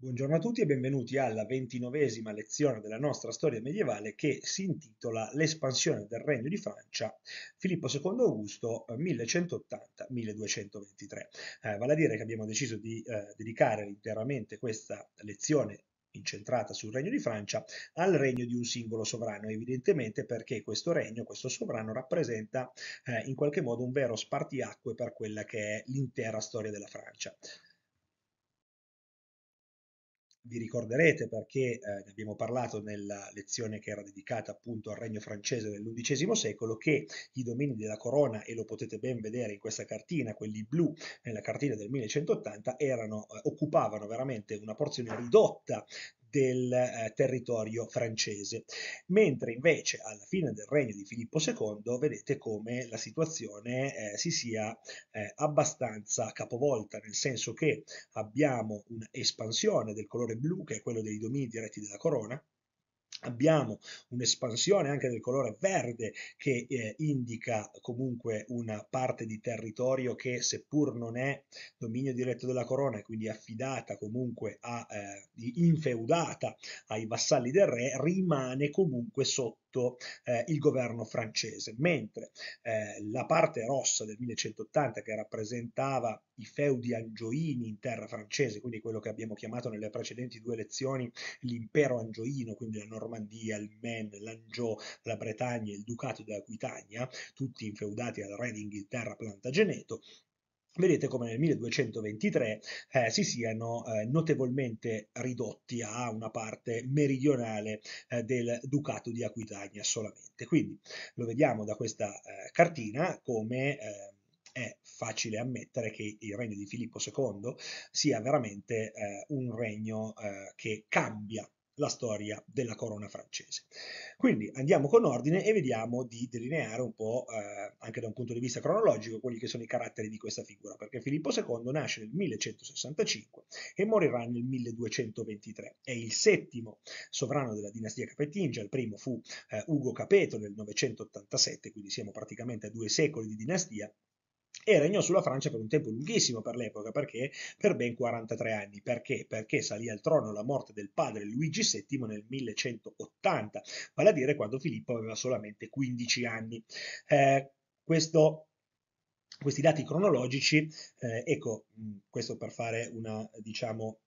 Buongiorno a tutti e benvenuti alla ventinovesima lezione della nostra storia medievale che si intitola L'espansione del Regno di Francia, Filippo II Augusto 1180-1223. Eh, eh, vale a dire che abbiamo deciso di eh, dedicare interamente questa lezione incentrata sul Regno di Francia, al regno di un singolo sovrano, evidentemente perché questo regno, questo sovrano rappresenta eh, in qualche modo un vero spartiacque per quella che è l'intera storia della Francia vi ricorderete perché eh, ne abbiamo parlato nella lezione che era dedicata appunto al regno francese dell'undicesimo secolo, che i domini della corona, e lo potete ben vedere in questa cartina, quelli blu nella cartina del 1180, erano, eh, occupavano veramente una porzione ridotta del eh, territorio francese, mentre invece alla fine del regno di Filippo II vedete come la situazione eh, si sia eh, abbastanza capovolta, nel senso che abbiamo un'espansione del colore blu, che è quello dei domini diretti della corona, Abbiamo un'espansione anche del colore verde che eh, indica comunque una parte di territorio che seppur non è dominio diretto della corona e quindi affidata comunque a, eh, infeudata ai vassalli del re, rimane comunque sotto fatto eh, il governo francese, mentre eh, la parte rossa del 1180 che rappresentava i feudi angioini in terra francese, quindi quello che abbiamo chiamato nelle precedenti due lezioni l'impero angioino, quindi la Normandia, il Maine, l'Anjou, la Bretagna, e il Ducato dell'Aquitania, tutti infeudati al re d'Inghilterra Plantageneto, vedete come nel 1223 eh, si siano eh, notevolmente ridotti a una parte meridionale eh, del Ducato di Aquitania solamente. Quindi lo vediamo da questa eh, cartina come eh, è facile ammettere che il regno di Filippo II sia veramente eh, un regno che cambia la storia della corona francese. Quindi andiamo con ordine e vediamo di delineare un po', eh, anche da un punto di vista cronologico, quelli che sono i caratteri di questa figura, perché Filippo II nasce nel 1165 e morirà nel 1223. È il settimo sovrano della dinastia capetingia, il primo fu eh, Ugo Capeto nel 987, quindi siamo praticamente a due secoli di dinastia, e regnò sulla Francia per un tempo lunghissimo per l'epoca, perché per ben 43 anni. Perché? Perché salì al trono la morte del padre Luigi VII nel 1180, vale a dire quando Filippo aveva solamente 15 anni. Eh, questo questi dati cronologici, eh, ecco, mm, questo per fare una, diciamo,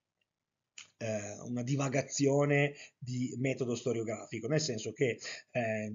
eh, una divagazione di metodo storiografico, nel senso che eh,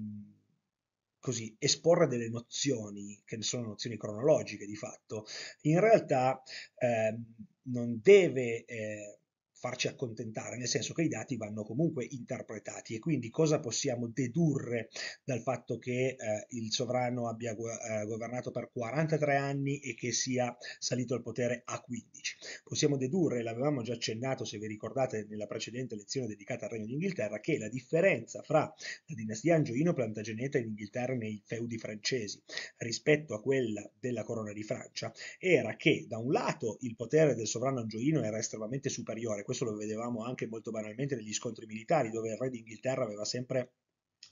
così, esporre delle nozioni, che ne sono nozioni cronologiche di fatto, in realtà eh, non deve eh, farci accontentare, nel senso che i dati vanno comunque interpretati e quindi cosa possiamo dedurre dal fatto che eh, il sovrano abbia go eh, governato per 43 anni e che sia salito al potere a 15? Possiamo dedurre, l'avevamo già accennato se vi ricordate nella precedente lezione dedicata al Regno d'Inghilterra, che la differenza fra la dinastia Angioino-Plantageneta in Inghilterra nei feudi francesi rispetto a quella della corona di Francia era che da un lato il potere del sovrano Angioino era estremamente superiore, Questo questo lo vedevamo anche molto banalmente negli scontri militari, dove il re d'Inghilterra aveva sempre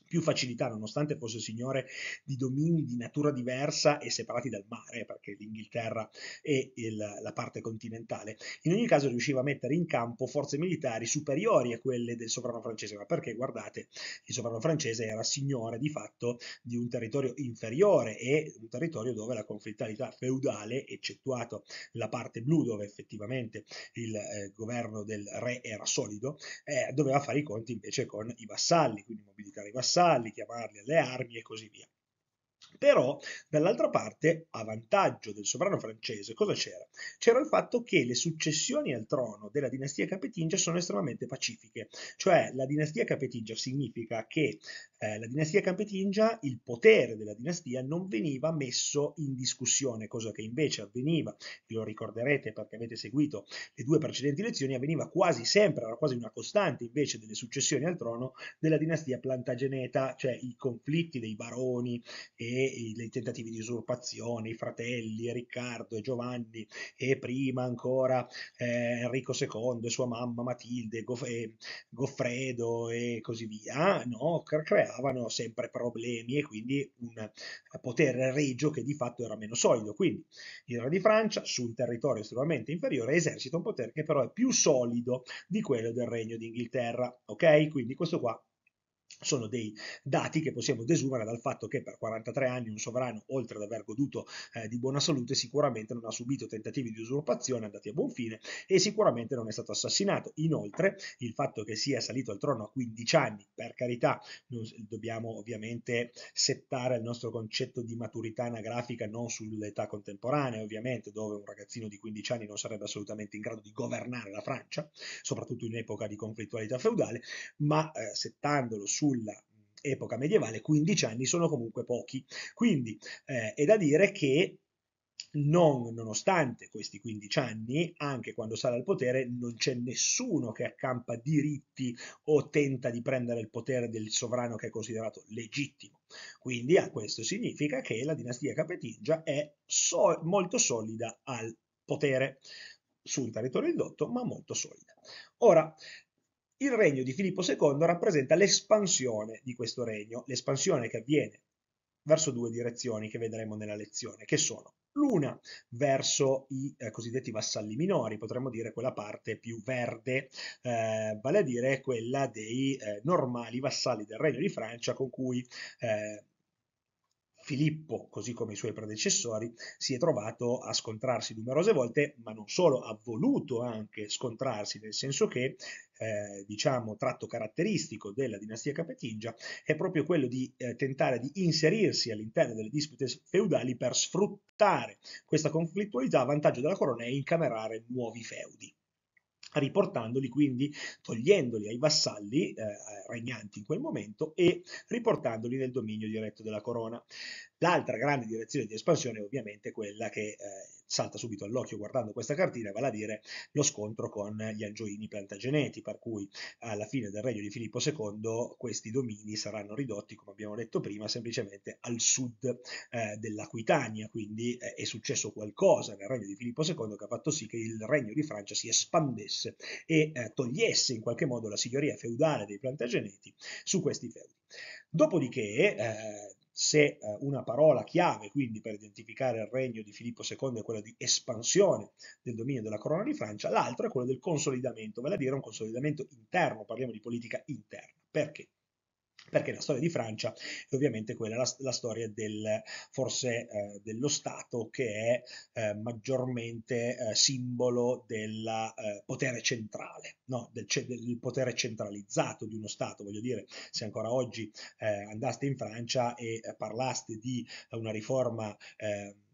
più facilità, nonostante fosse signore di domini di natura diversa e separati dal mare, perché l'Inghilterra è il, la parte continentale, in ogni caso riusciva a mettere in campo forze militari superiori a quelle del sovrano francese, ma perché guardate, il sovrano francese era signore di fatto di un territorio inferiore e un territorio dove la conflittualità feudale, eccettuato la parte blu dove effettivamente il eh, governo del re era solido, eh, doveva fare i conti invece con i vassalli, quindi mobilitare i vassalli bersagli, chiamarli alle armi e così via. Però, dall'altra parte, a vantaggio del sovrano francese, cosa c'era? C'era il fatto che le successioni al trono della dinastia capetingia sono estremamente pacifiche, cioè la dinastia capetingia significa che eh, la dinastia capetingia, il potere della dinastia non veniva messo in discussione, cosa che invece avveniva, lo ricorderete perché avete seguito le due precedenti lezioni, avveniva quasi sempre, era quasi una costante invece delle successioni al trono della dinastia Plantageneta, cioè i conflitti dei baroni e i tentativi di usurpazione, i fratelli Riccardo e Giovanni e prima ancora eh, Enrico II e sua mamma Matilde, Goff- e Goffredo e così via, ah, no? creavano sempre problemi e quindi un potere regio che di fatto era meno solido. Quindi il re di Francia su un territorio estremamente inferiore esercita un potere che però è più solido di quello del regno d'Inghilterra, ok? Quindi questo qua sono dei dati che possiamo desumere dal fatto che per 43 anni un sovrano, oltre ad aver goduto eh, di buona salute, sicuramente non ha subito tentativi di usurpazione andati a buon fine e sicuramente non è stato assassinato. Inoltre, il fatto che sia salito al trono a 15 anni, per carità, non, dobbiamo ovviamente settare il nostro concetto di maturità anagrafica non sull'età contemporanea, ovviamente, dove un ragazzino di 15 anni non sarebbe assolutamente in grado di governare la Francia, soprattutto in epoca di conflittualità feudale, ma eh, settandolo sul sulla epoca medievale 15 anni sono comunque pochi. Quindi eh, è da dire che non, nonostante questi 15 anni, anche quando sale al potere, non c'è nessuno che accampa diritti o tenta di prendere il potere del sovrano che è considerato legittimo. Quindi a questo significa che la dinastia capetingia è so molto solida al potere su un territorio indotto, ma molto solida. Ora, il regno di Filippo II rappresenta l'espansione di questo regno, l'espansione che avviene verso due direzioni che vedremo nella lezione, che sono l'una verso i eh, cosiddetti vassalli minori, potremmo dire quella parte più verde, eh, vale a dire quella dei eh, normali vassalli del Regno di Francia con cui eh, Filippo, così come i suoi predecessori, si è trovato a scontrarsi numerose volte, ma non solo, ha voluto anche scontrarsi, nel senso che eh, diciamo, tratto caratteristico della dinastia capetingia è proprio quello di eh, tentare di inserirsi all'interno delle dispute feudali per sfruttare questa conflittualità a vantaggio della corona e incamerare nuovi feudi riportandoli quindi, togliendoli ai vassalli eh, regnanti in quel momento e riportandoli nel dominio diretto della corona. L'altra grande direzione di espansione è ovviamente quella che eh, salta subito all'occhio guardando questa cartina, vale a dire lo scontro con gli angioini plantageneti, per cui alla fine del regno di Filippo II questi domini saranno ridotti, come abbiamo detto prima, semplicemente al sud eh, dell'Aquitania, quindi eh, è successo qualcosa nel regno di Filippo II che ha fatto sì che il regno di Francia si espandesse e eh, togliesse in qualche modo la signoria feudale dei plantageneti su questi feudi. Dopodiché, eh, se eh, una parola chiave quindi per identificare il regno di Filippo II è quella di espansione del dominio della corona di Francia, l'altra è quella del consolidamento, vale a dire un consolidamento interno, parliamo di politica interna. Perché? perché la storia di Francia è ovviamente quella, la, la storia del, forse eh, dello Stato che è eh, maggiormente eh, simbolo del eh, potere centrale, no? del, del, potere centralizzato di uno Stato. Voglio dire, se ancora oggi eh, andaste in Francia e eh, parlaste di una riforma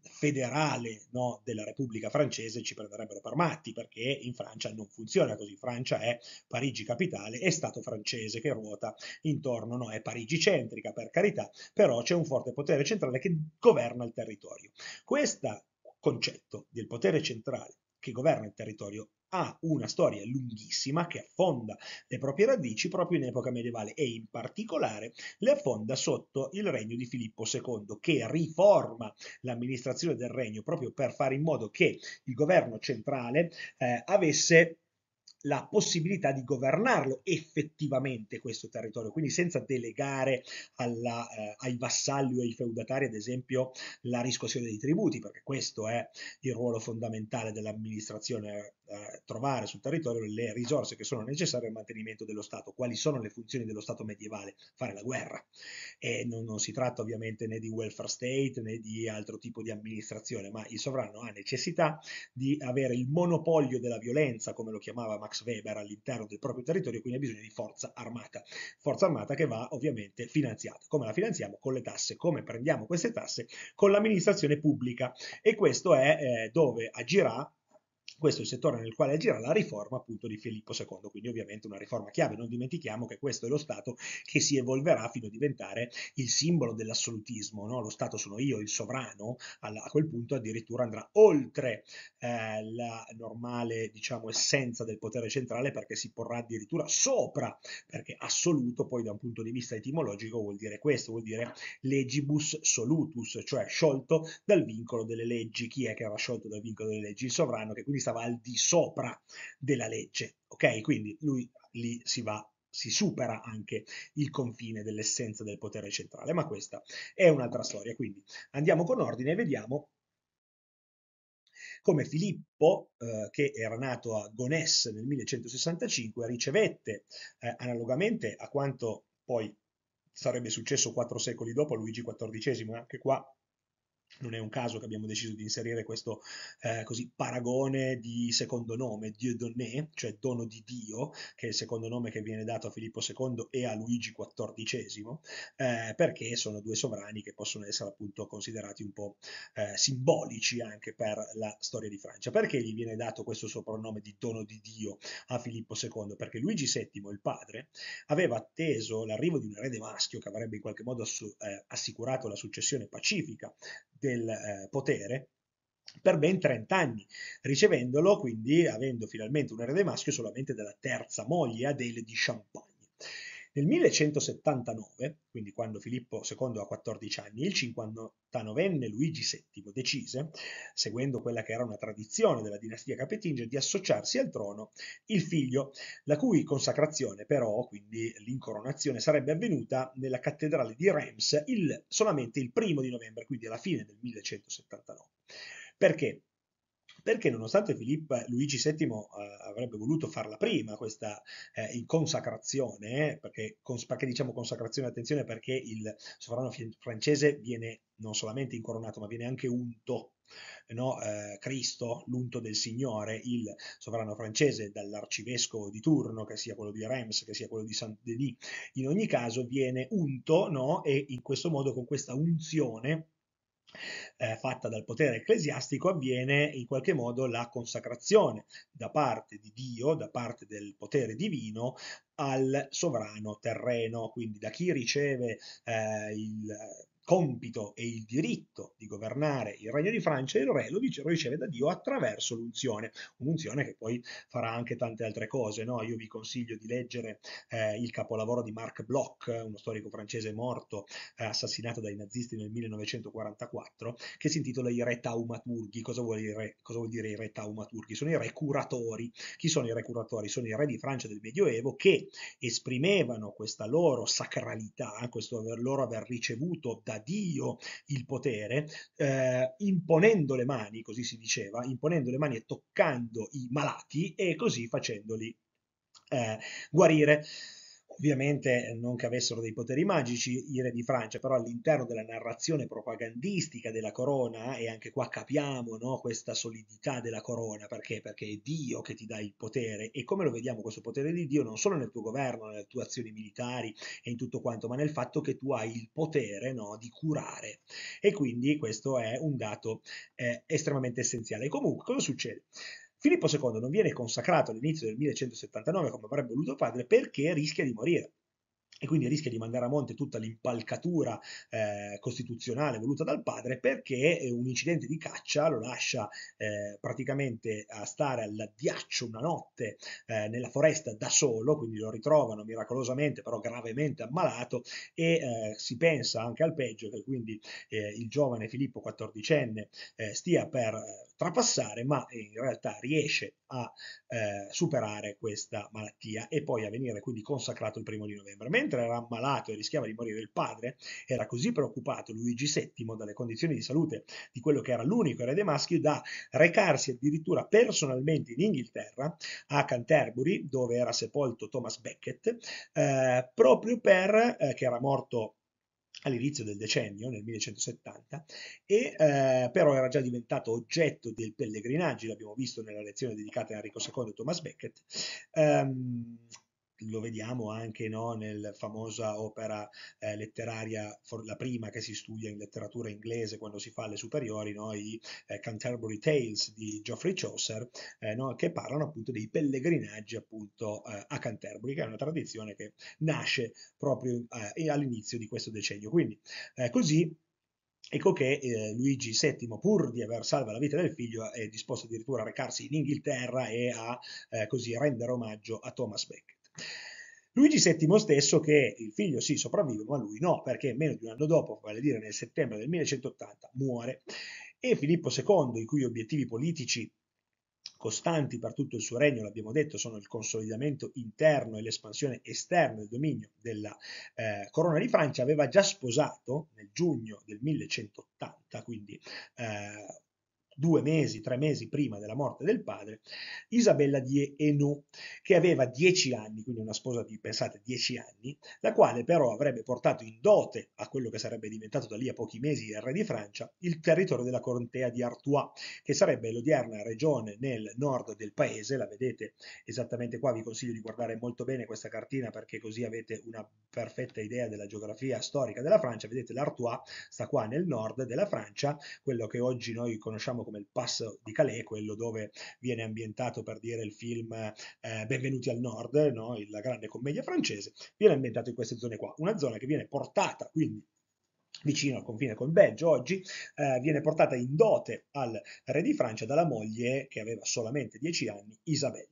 federale no, della Repubblica francese ci prenderebbero per matti perché in Francia non funziona così. Francia è Parigi capitale e Stato francese che ruota intorno, no, è Parigi centrica per carità, però c'è un forte potere centrale che governa il territorio. Questo concetto del potere centrale che governa il territorio ha una storia lunghissima che affonda le proprie radici proprio in epoca medievale e in particolare le affonda sotto il regno di Filippo II che riforma l'amministrazione del regno proprio per fare in modo che il governo centrale eh, avesse la possibilità di governarlo effettivamente questo territorio, quindi senza delegare alla, eh, ai vassalli o ai feudatari, ad esempio, la riscossione dei tributi, perché questo è il ruolo fondamentale dell'amministrazione eh, trovare sul territorio le risorse che sono necessarie al mantenimento dello Stato, quali sono le funzioni dello Stato medievale, fare la guerra. E non, non si tratta ovviamente né di welfare state né di altro tipo di amministrazione, ma il sovrano ha necessità di avere il monopolio della violenza, come lo chiamava Max Weber, all'interno del proprio territorio, quindi ha bisogno di forza armata, forza armata che va ovviamente finanziata. Come la finanziamo? Con le tasse, come prendiamo queste tasse? Con l'amministrazione pubblica. E questo è eh, dove agirà questo è il settore nel quale agirà la riforma appunto di Filippo II, quindi ovviamente una riforma chiave, non dimentichiamo che questo è lo Stato che si evolverà fino a diventare il simbolo dell'assolutismo, no? lo Stato sono io, il sovrano, a quel punto addirittura andrà oltre eh, la normale diciamo essenza del potere centrale perché si porrà addirittura sopra, perché assoluto poi da un punto di vista etimologico vuol dire questo, vuol dire legibus solutus, cioè sciolto dal vincolo delle leggi, chi è che era sciolto dal vincolo delle leggi? Il sovrano che quindi sta stava al di sopra della legge, ok? Quindi lui lì si va si supera anche il confine dell'essenza del potere centrale, ma questa è un'altra storia. Quindi andiamo con ordine e vediamo come Filippo, eh, che era nato a Gonesse nel 1165, ricevette, eh, analogamente a quanto poi sarebbe successo quattro secoli dopo Luigi XIV, anche qua non è un caso che abbiamo deciso di inserire questo eh, così, paragone di secondo nome, Dieu donné, cioè dono di Dio, che è il secondo nome che viene dato a Filippo II e a Luigi XIV, eh, perché sono due sovrani che possono essere appunto considerati un po' eh, simbolici anche per la storia di Francia. Perché gli viene dato questo soprannome di dono di Dio a Filippo II? Perché Luigi VII, il padre, aveva atteso l'arrivo di un erede maschio che avrebbe in qualche modo eh, assicurato la successione pacifica del eh, potere per ben 30 anni, ricevendolo quindi, avendo finalmente un erede maschio, solamente dalla terza moglie, Adele di Champagne. Nel 1179, quindi quando Filippo II ha 14 anni, il 59enne Luigi VII decise, seguendo quella che era una tradizione della dinastia capetinge, di associarsi al trono il figlio, la cui consacrazione però, quindi l'incoronazione, sarebbe avvenuta nella cattedrale di Reims il, solamente il primo di novembre, quindi alla fine del 1179. Perché? perché nonostante Filippo, eh, Luigi VII eh, avrebbe voluto farla prima questa eh, consacrazione, perché, cons- perché, diciamo consacrazione, attenzione, perché il sovrano f- francese viene non solamente incoronato, ma viene anche unto No, eh, Cristo, l'unto del Signore, il sovrano francese dall'arcivescovo di turno, che sia quello di Reims, che sia quello di Saint-Denis, in ogni caso viene unto no, e in questo modo con questa unzione eh, fatta dal potere ecclesiastico avviene in qualche modo la consacrazione da parte di Dio, da parte del potere divino, al sovrano terreno, quindi da chi riceve eh, il compito e il diritto di governare il Regno di Francia, il re lo, dice, lo riceve da Dio attraverso l'unzione, un'unzione che poi farà anche tante altre cose. No? Io vi consiglio di leggere eh, il capolavoro di Marc Bloch, uno storico francese morto, eh, assassinato dai nazisti nel 1944, che si intitola I re taumaturghi. Cosa vuol, dire, cosa vuol dire i re taumaturghi? Sono i re curatori. Chi sono i re curatori? Sono i re di Francia del Medioevo che esprimevano questa loro sacralità, questo loro aver ricevuto da Dio il potere, eh, imponendo le mani, così si diceva, imponendo le mani e toccando i malati e così facendoli eh, guarire. Ovviamente eh, non che avessero dei poteri magici i re di Francia, però all'interno della narrazione propagandistica della corona, e anche qua capiamo no, questa solidità della corona, perché? Perché è Dio che ti dà il potere e come lo vediamo questo potere di Dio non solo nel tuo governo, nelle tue azioni militari e in tutto quanto, ma nel fatto che tu hai il potere no, di curare. E quindi questo è un dato eh, estremamente essenziale. E comunque cosa succede? Filippo II non viene consacrato all'inizio del 1179 come avrebbe voluto padre perché rischia di morire e quindi rischia di mandare a monte tutta l'impalcatura eh, costituzionale voluta dal padre perché eh, un incidente di caccia lo lascia eh, praticamente a stare al ghiaccio una notte eh, nella foresta da solo, quindi lo ritrovano miracolosamente però gravemente ammalato e eh, si pensa anche al peggio che quindi eh, il giovane Filippo XIV stia per trapassare, ma eh, in realtà riesce a eh, superare questa malattia e poi a venire quindi consacrato il primo di novembre. Mentre era ammalato e rischiava di morire il padre, era così preoccupato Luigi VII dalle condizioni di salute di quello che era l'unico erede maschio da recarsi addirittura personalmente in Inghilterra, a Canterbury, dove era sepolto Thomas Becket, eh, proprio per, eh, che era morto all'inizio del decennio, nel 1170, e eh, però era già diventato oggetto del pellegrinaggio, l'abbiamo visto nella lezione dedicata a Enrico II e Thomas Becket, ehm, lo vediamo anche no, nel famosa opera eh, letteraria, la prima che si studia in letteratura inglese quando si fa alle superiori, no, i eh, Canterbury Tales di Geoffrey Chaucer, eh, no, che parlano appunto dei pellegrinaggi appunto eh, a Canterbury, che è una tradizione che nasce proprio eh, all'inizio di questo decennio. Quindi eh, così Ecco che eh, Luigi VII, pur di aver salva la vita del figlio, è disposto addirittura a recarsi in Inghilterra e a eh, così rendere omaggio a Thomas Beck. Luigi VII stesso che il figlio sì sopravvive ma lui no perché meno di un anno dopo, vale a dire nel settembre del 1180, muore e Filippo II i cui obiettivi politici costanti per tutto il suo regno, l'abbiamo detto, sono il consolidamento interno e l'espansione esterna del dominio della eh, Corona di Francia, aveva già sposato nel giugno del 1180, quindi eh, due mesi, tre mesi prima della morte del padre, Isabella di Hainaut, che aveva dieci anni, quindi una sposa di, pensate, dieci anni, la quale però avrebbe portato in dote a quello che sarebbe diventato da lì a pochi mesi il re di Francia, il territorio della contea di Artois, che sarebbe l'odierna regione nel nord del paese, la vedete esattamente qua, vi consiglio di guardare molto bene questa cartina perché così avete una perfetta idea della geografia storica della Francia, vedete l'Artois sta qua nel nord della Francia, quello che oggi noi conosciamo diciamo come il passo di Calais, quello dove viene ambientato per dire il film eh, Benvenuti al Nord, no? la grande commedia francese, viene ambientato in queste zone qua, una zona che viene portata quindi vicino al confine col Belgio oggi, eh, viene portata in dote al re di Francia dalla moglie che aveva solamente 10 anni, Isabella.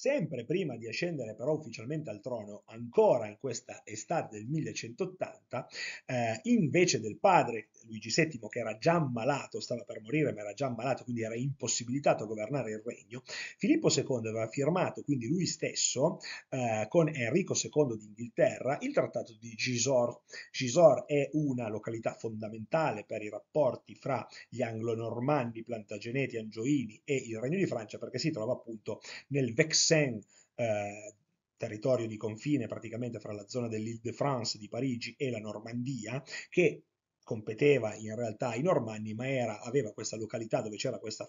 Sempre prima di ascendere però ufficialmente al trono, ancora in questa estate del 1180, eh, invece del padre Luigi VII, che era già malato, stava per morire ma era già malato, quindi era impossibilitato a governare il regno, Filippo II aveva firmato, quindi lui stesso, eh, con Enrico II d'Inghilterra, il trattato di Gisors. Gisors è una località fondamentale per i rapporti fra gli anglo-normanni, plantageneti, angioini e il regno di Francia, perché si trova appunto nel Vex Seine, eh, territorio di confine praticamente fra la zona dell'Île-de-France di Parigi e la Normandia, che competeva in realtà ai normanni, ma era, aveva questa località dove c'era questa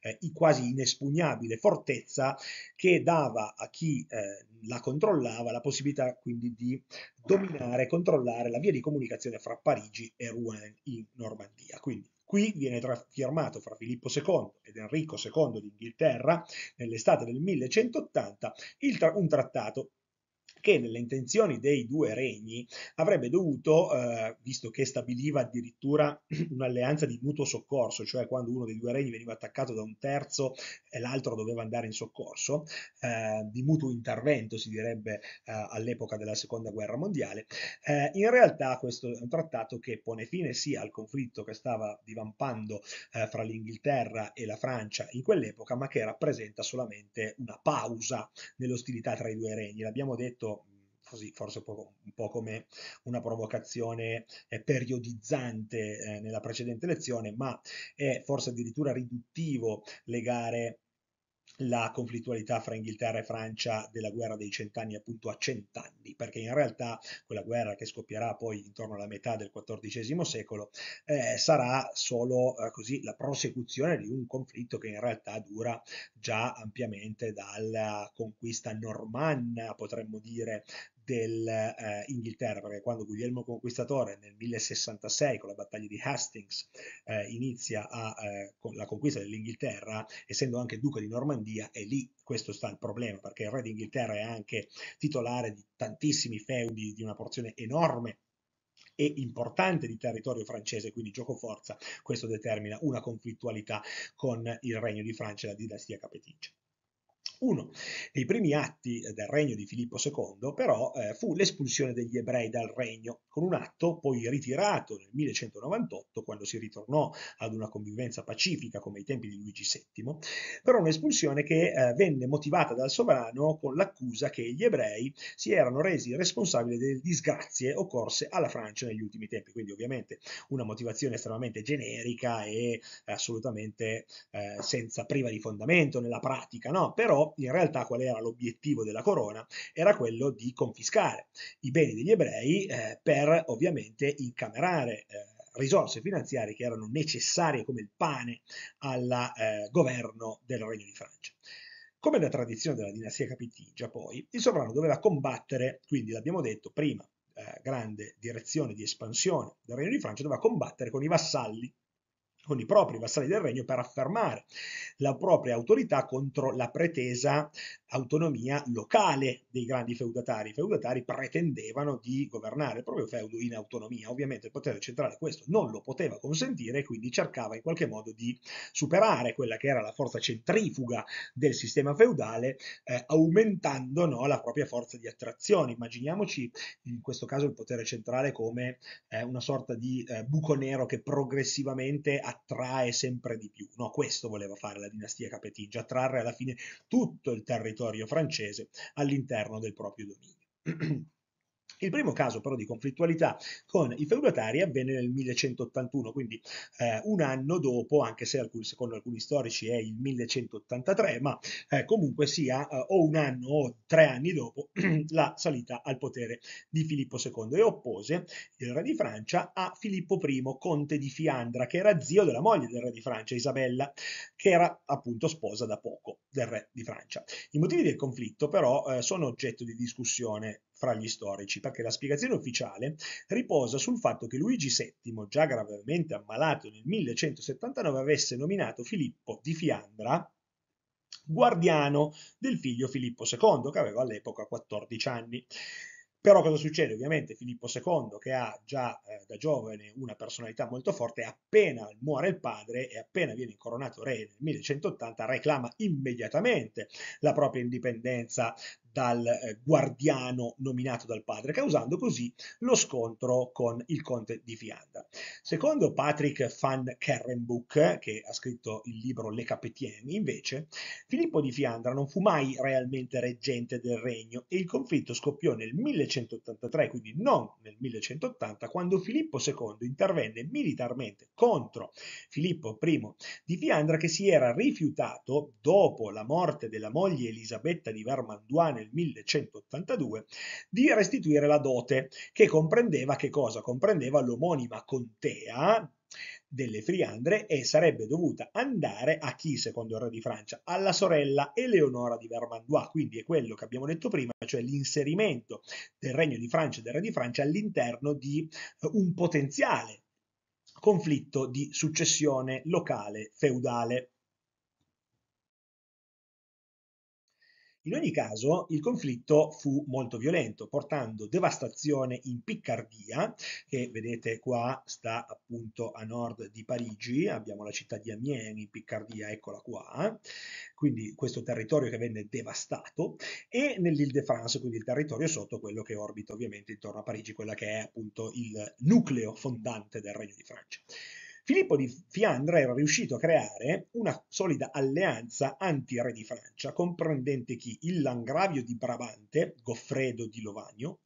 eh, quasi inespugnabile fortezza che dava a chi eh, la controllava la possibilità quindi di dominare, controllare la via di comunicazione fra Parigi e Rouen in Normandia. Quindi Qui viene firmato fra Filippo II ed Enrico II d'Inghilterra, nell'estate del 1180, tra un trattato che nelle intenzioni dei due regni avrebbe dovuto, eh, visto che stabiliva addirittura un'alleanza di mutuo soccorso, cioè quando uno dei due regni veniva attaccato da un terzo e l'altro doveva andare in soccorso, eh, di mutuo intervento si direbbe eh, all'epoca della seconda guerra mondiale, eh, in realtà questo è un trattato che pone fine sia al conflitto che stava divampando eh, fra l'Inghilterra e la Francia in quell'epoca, ma che rappresenta solamente una pausa nell'ostilità tra i due regni. L'abbiamo detto così forse un po' come una provocazione eh, periodizzante eh, nella precedente lezione, ma è forse addirittura riduttivo legare la conflittualità fra Inghilterra e Francia della guerra dei cent'anni appunto a cent'anni, perché in realtà quella guerra che scoppierà poi intorno alla metà del XIV secolo eh, sarà solo eh, così la prosecuzione di un conflitto che in realtà dura già ampiamente dalla conquista normanna, potremmo dire, dell'Inghilterra, eh, perché quando Guglielmo Conquistatore nel 1066 con la battaglia di Hastings eh, inizia a, eh, con la conquista dell'Inghilterra, essendo anche duca di Normandia, è lì questo sta il problema, perché il re d'Inghilterra è anche titolare di tantissimi feudi, di una porzione enorme e importante di territorio francese, quindi gioco forza, questo determina una conflittualità con il Regno di Francia e la dinastia capetingia. Uno dei primi atti eh, del regno di Filippo II però eh, fu l'espulsione degli ebrei dal regno, con un atto poi ritirato nel 1198 quando si ritornò ad una convivenza pacifica come ai tempi di Luigi VII, però un'espulsione che eh, venne motivata dal sovrano con l'accusa che gli ebrei si erano resi responsabili delle disgrazie occorse alla Francia negli ultimi tempi, quindi ovviamente una motivazione estremamente generica e assolutamente eh, senza priva di fondamento nella pratica, no? però in realtà qual era l'obiettivo della corona? Era quello di confiscare i beni degli ebrei eh, per ovviamente incamerare eh, risorse finanziarie che erano necessarie come il pane al eh, governo del Regno di Francia. Come da tradizione della dinastia capitigia, poi, il sovrano doveva combattere, quindi l'abbiamo detto prima, eh, grande direzione di espansione del Regno di Francia, doveva combattere con i vassalli con i propri vassalli del regno per affermare la propria autorità contro la pretesa autonomia locale dei grandi feudatari. I feudatari pretendevano di governare il proprio feudo in autonomia. Ovviamente il potere centrale questo non lo poteva consentire e quindi cercava in qualche modo di superare quella che era la forza centrifuga del sistema feudale eh, aumentando no, la propria forza di attrazione. Immaginiamoci in questo caso il potere centrale come eh, una sorta di eh, buco nero che progressivamente attrae attrae sempre di più. No, questo voleva fare la dinastia capetingia, attrarre alla fine tutto il territorio francese all'interno del proprio dominio. Il primo caso però di conflittualità con i feudatari avvenne nel 1181, quindi eh, un anno dopo, anche se alcun, secondo alcuni storici è il 1183, ma eh, comunque sia eh, o un anno o tre anni dopo la salita al potere di Filippo II e oppose il re di Francia a Filippo I, conte di Fiandra, che era zio della moglie del re di Francia, Isabella, che era appunto sposa da poco del re di Francia. I motivi del conflitto però eh, sono oggetto di discussione fra gli storici, perché la spiegazione ufficiale riposa sul fatto che Luigi VII, già gravemente ammalato nel 1179, avesse nominato Filippo di Fiandra guardiano del figlio Filippo II, che aveva all'epoca 14 anni. Però cosa succede? Ovviamente Filippo II, che ha già eh, da giovane una personalità molto forte, appena muore il padre e appena viene incoronato re nel 1180, reclama immediatamente la propria indipendenza dal eh, guardiano nominato dal padre, causando così lo scontro con il conte di Fianda. Secondo Patrick van Kerrenboek, che ha scritto il libro Le Capetieni, invece, Filippo di Fiandra non fu mai realmente reggente del regno e il conflitto scoppiò nel 1183, quindi non nel 1180, quando Filippo II intervenne militarmente contro Filippo I di Fiandra che si era rifiutato, dopo la morte della moglie Elisabetta di Vermanduane nel 1182 di restituire la dote, che comprendeva che cosa? Comprendeva l'omonima contea delle Friandre e sarebbe dovuta andare a chi, secondo il re di Francia? Alla sorella Eleonora di Vermandois, quindi è quello che abbiamo detto prima, cioè l'inserimento del Regno di Francia e del re di Francia all'interno di eh, un potenziale conflitto di successione locale feudale. In ogni caso il conflitto fu molto violento, portando devastazione in Piccardia, che vedete qua sta appunto a nord di Parigi, abbiamo la città di Amiens in Piccardia, eccola qua, quindi questo territorio che venne devastato, e nell'Ile de france quindi il territorio sotto quello che orbita ovviamente intorno a Parigi, quella che è appunto il nucleo fondante del Regno di Francia. Filippo di Fiandra era riuscito a creare una solida alleanza anti-re di Francia, comprendente chi? Il Langravio di Brabante, Goffredo di Lovagno,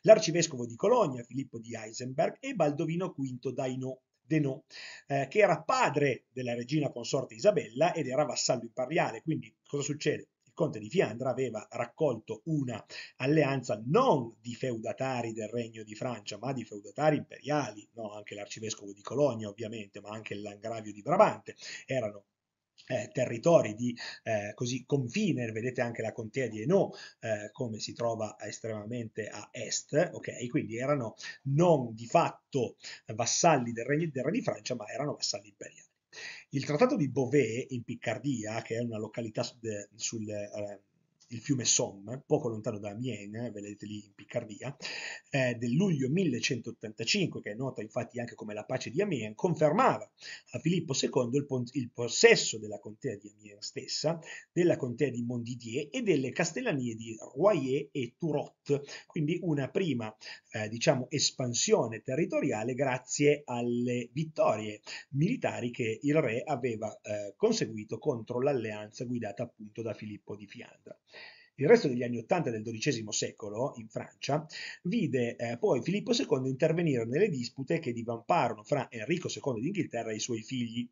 l'arcivescovo di Colonia, Filippo di Heisenberg, e Baldovino V d'Aino, Denot, eh, che era padre della regina consorte Isabella ed era vassallo imperiale. Quindi cosa succede? conte di Fiandra aveva raccolto una alleanza non di feudatari del Regno di Francia, ma di feudatari imperiali, no? anche l'arcivescovo di Colonia ovviamente, ma anche il Langravio di Brabante, erano eh, territori di eh, così confine, vedete anche la contea di Hainaut eh, come si trova estremamente a est, ok? Quindi erano non di fatto vassalli del Regno, del Regno di Francia, ma erano vassalli imperiali. Il trattato di Beauvais in Piccardia, che è una località sul, sul eh, il fiume Somme, poco lontano da Amiens, eh, vedete lì in Piccardia, eh, del luglio 1185, che è nota infatti anche come la pace di Amiens, confermava a Filippo II il, il possesso della contea di Amiens stessa, della contea di Montdidier e delle castellanie di Royer e Turotte, quindi una prima eh, diciamo, espansione territoriale grazie alle vittorie militari che il re aveva eh, conseguito contro l'alleanza guidata appunto da Filippo di Fiandra. Il resto degli anni Ottanta del XII secolo, in Francia, vide eh, poi Filippo II intervenire nelle dispute che divamparono fra Enrico II d'Inghilterra e i suoi figli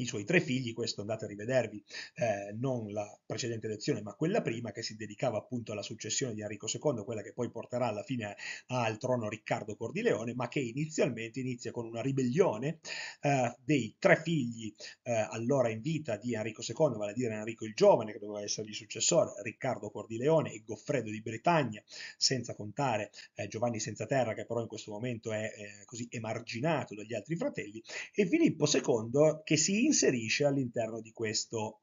i suoi tre figli, questo andate a rivedervi eh, non la precedente lezione ma quella prima che si dedicava appunto alla successione di Enrico II, quella che poi porterà alla fine al trono Riccardo Cordileone, ma che inizialmente inizia con una ribellione eh, dei tre figli eh, allora in vita di Enrico II, vale a dire Enrico il Giovane che doveva essergli successore, Riccardo Cordileone e Goffredo di Bretagna, senza contare eh, Giovanni Senza Terra che però in questo momento è eh, così emarginato dagli altri fratelli, e Filippo II che si inserisce all'interno di questo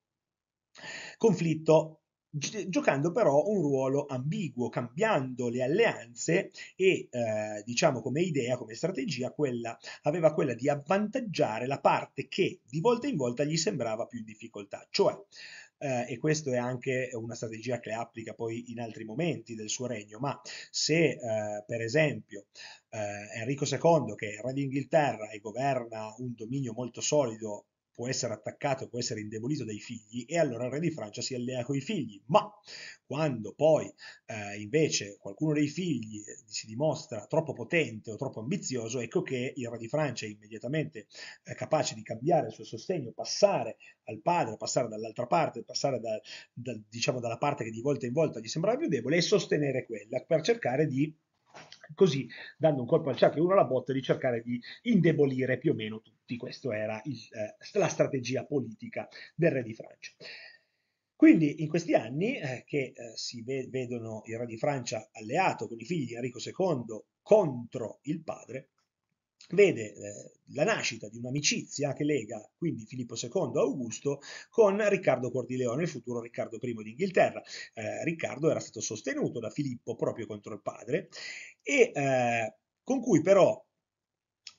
conflitto giocando però un ruolo ambiguo, cambiando le alleanze e eh, diciamo come idea, come strategia, quella, aveva quella di avvantaggiare la parte che di volta in volta gli sembrava più in difficoltà, cioè eh, e questa è anche una strategia che applica poi in altri momenti del suo regno, ma se eh, per esempio eh, Enrico II, che è re d'Inghilterra e governa un dominio molto solido può essere attaccato, può essere indebolito dai figli e allora il re di Francia si allea con i figli. Ma quando poi eh, invece qualcuno dei figli eh, si dimostra troppo potente o troppo ambizioso, ecco che il re di Francia è immediatamente eh, capace di cambiare il suo sostegno, passare al padre, passare dall'altra parte, passare da, da, diciamo, dalla parte che di volta in volta gli sembrava più debole e sostenere quella per cercare di così dando un colpo al cerchio e uno alla botte di cercare di indebolire più o meno tutto tutti, questa era il, eh, la strategia politica del re di Francia. Quindi in questi anni eh, che eh, si ve vedono il re di Francia alleato con i figli di Enrico II contro il padre, vede eh, la nascita di un'amicizia che lega quindi Filippo II Augusto con Riccardo Cordileone, il futuro Riccardo I d'Inghilterra. Eh, Riccardo era stato sostenuto da Filippo proprio contro il padre e eh, con cui però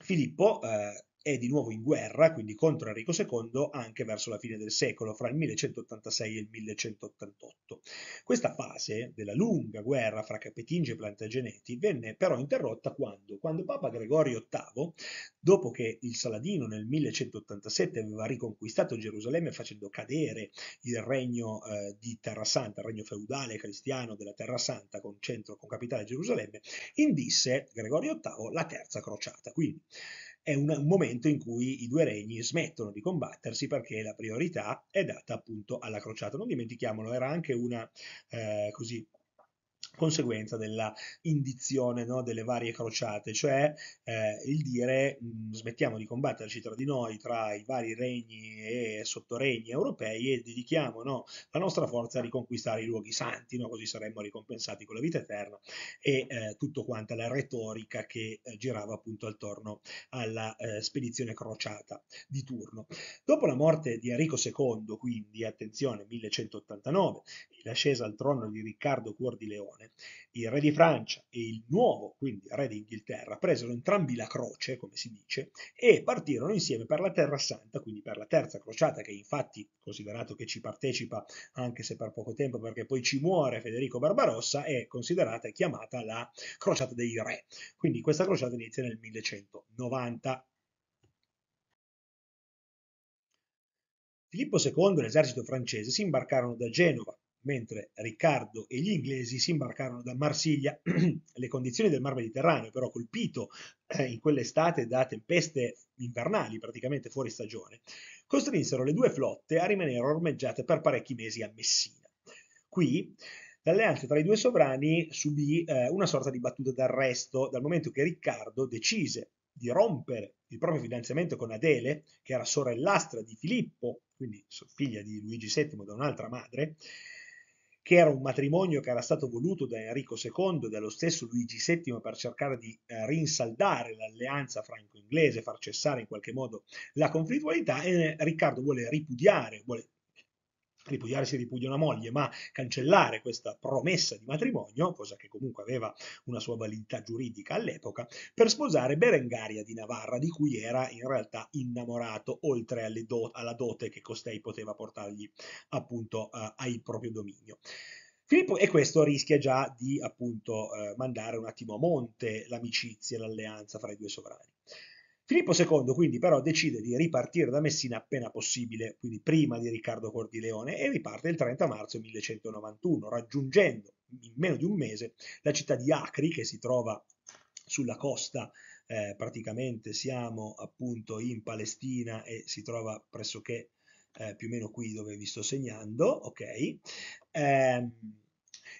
Filippo eh, è di nuovo in guerra, quindi contro Enrico II, anche verso la fine del secolo, fra il 1186 e il 1188. Questa fase della lunga guerra fra Capetingi e Plantageneti venne però interrotta quando, quando Papa Gregorio VIII, dopo che il Saladino nel 1187 aveva riconquistato Gerusalemme facendo cadere il regno eh, di Terra Santa, il regno feudale cristiano della Terra Santa con centro, con capitale Gerusalemme, indisse Gregorio VIII la terza crociata. Quindi, è un momento in cui i due regni smettono di combattersi perché la priorità è data appunto alla crociata. Non dimentichiamolo, era anche una eh, così, conseguenza della indizione no, delle varie crociate, cioè eh, il dire mh, mm, smettiamo di combatterci tra di noi, tra i vari regni e sottoregni europei e dedichiamo no, la nostra forza a riconquistare i luoghi santi, no, così saremmo ricompensati con la vita eterna e eh, tutto quanto la retorica che eh, girava appunto attorno alla eh, spedizione crociata di turno. Dopo la morte di Enrico II, quindi attenzione, 1189, l'ascesa al trono di Riccardo Cuor di Leone, successione, il re di Francia e il nuovo, quindi re d'Inghilterra, presero entrambi la croce, come si dice, e partirono insieme per la Terra Santa, quindi per la terza crociata, che infatti, considerato che ci partecipa anche se per poco tempo, perché poi ci muore Federico Barbarossa, è considerata e chiamata la crociata dei re. Quindi questa crociata inizia nel 1190. Filippo II e l'esercito francese si imbarcarono da Genova mentre Riccardo e gli inglesi si imbarcarono da Marsiglia. Le condizioni del Mar Mediterraneo, però colpito eh, in quell'estate da tempeste invernali praticamente fuori stagione, costrinsero le due flotte a rimanere ormeggiate per parecchi mesi a Messina. Qui l'alleanza tra i due sovrani subì eh, una sorta di battuta d'arresto dal momento che Riccardo decise di rompere il proprio fidanzamento con Adele, che era sorellastra di Filippo, quindi figlia di Luigi VII da un'altra madre, che era un matrimonio che era stato voluto da Enrico II, dallo stesso Luigi VII, per cercare di eh, rinsaldare l'alleanza franco-inglese, far cessare in qualche modo la conflittualità, e eh, Riccardo vuole ripudiare, vuole ripudiarsi ripudia una moglie, ma cancellare questa promessa di matrimonio, cosa che comunque aveva una sua validità giuridica all'epoca, per sposare Berengaria di Navarra, di cui era in realtà innamorato, oltre do alla dote che costei poteva portargli appunto eh, al proprio dominio. Filippo, e questo rischia già di appunto eh, mandare un attimo a monte l'amicizia e l'alleanza fra i due sovrani. Filippo II quindi però decide di ripartire da Messina appena possibile, quindi prima di Riccardo Cordileone, e riparte il 30 marzo 1191, raggiungendo in meno di un mese la città di Acri, che si trova sulla costa eh, praticamente siamo appunto in Palestina e si trova pressoché eh, più o meno qui dove vi sto segnando, ok? Eh,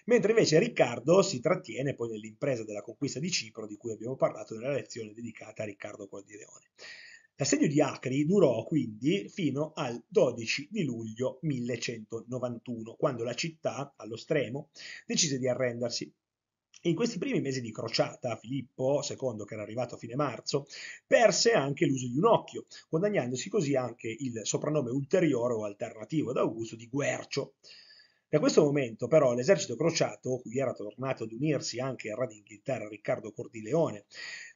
mentre invece Riccardo si trattiene poi nell'impresa della conquista di Cipro di cui abbiamo parlato nella lezione dedicata a Riccardo Cordileone. L'assedio di Acri durò quindi fino al 12 di luglio 1191, quando la città, allo stremo, decise di arrendersi. In questi primi mesi di crociata, Filippo II, che era arrivato a fine marzo, perse anche l'uso di un occhio, guadagnandosi così anche il soprannome ulteriore o alternativo ad Augusto di Guercio. Da questo momento però l'esercito crociato, cui era tornato ad unirsi anche il re d'Inghilterra Riccardo Cordileone,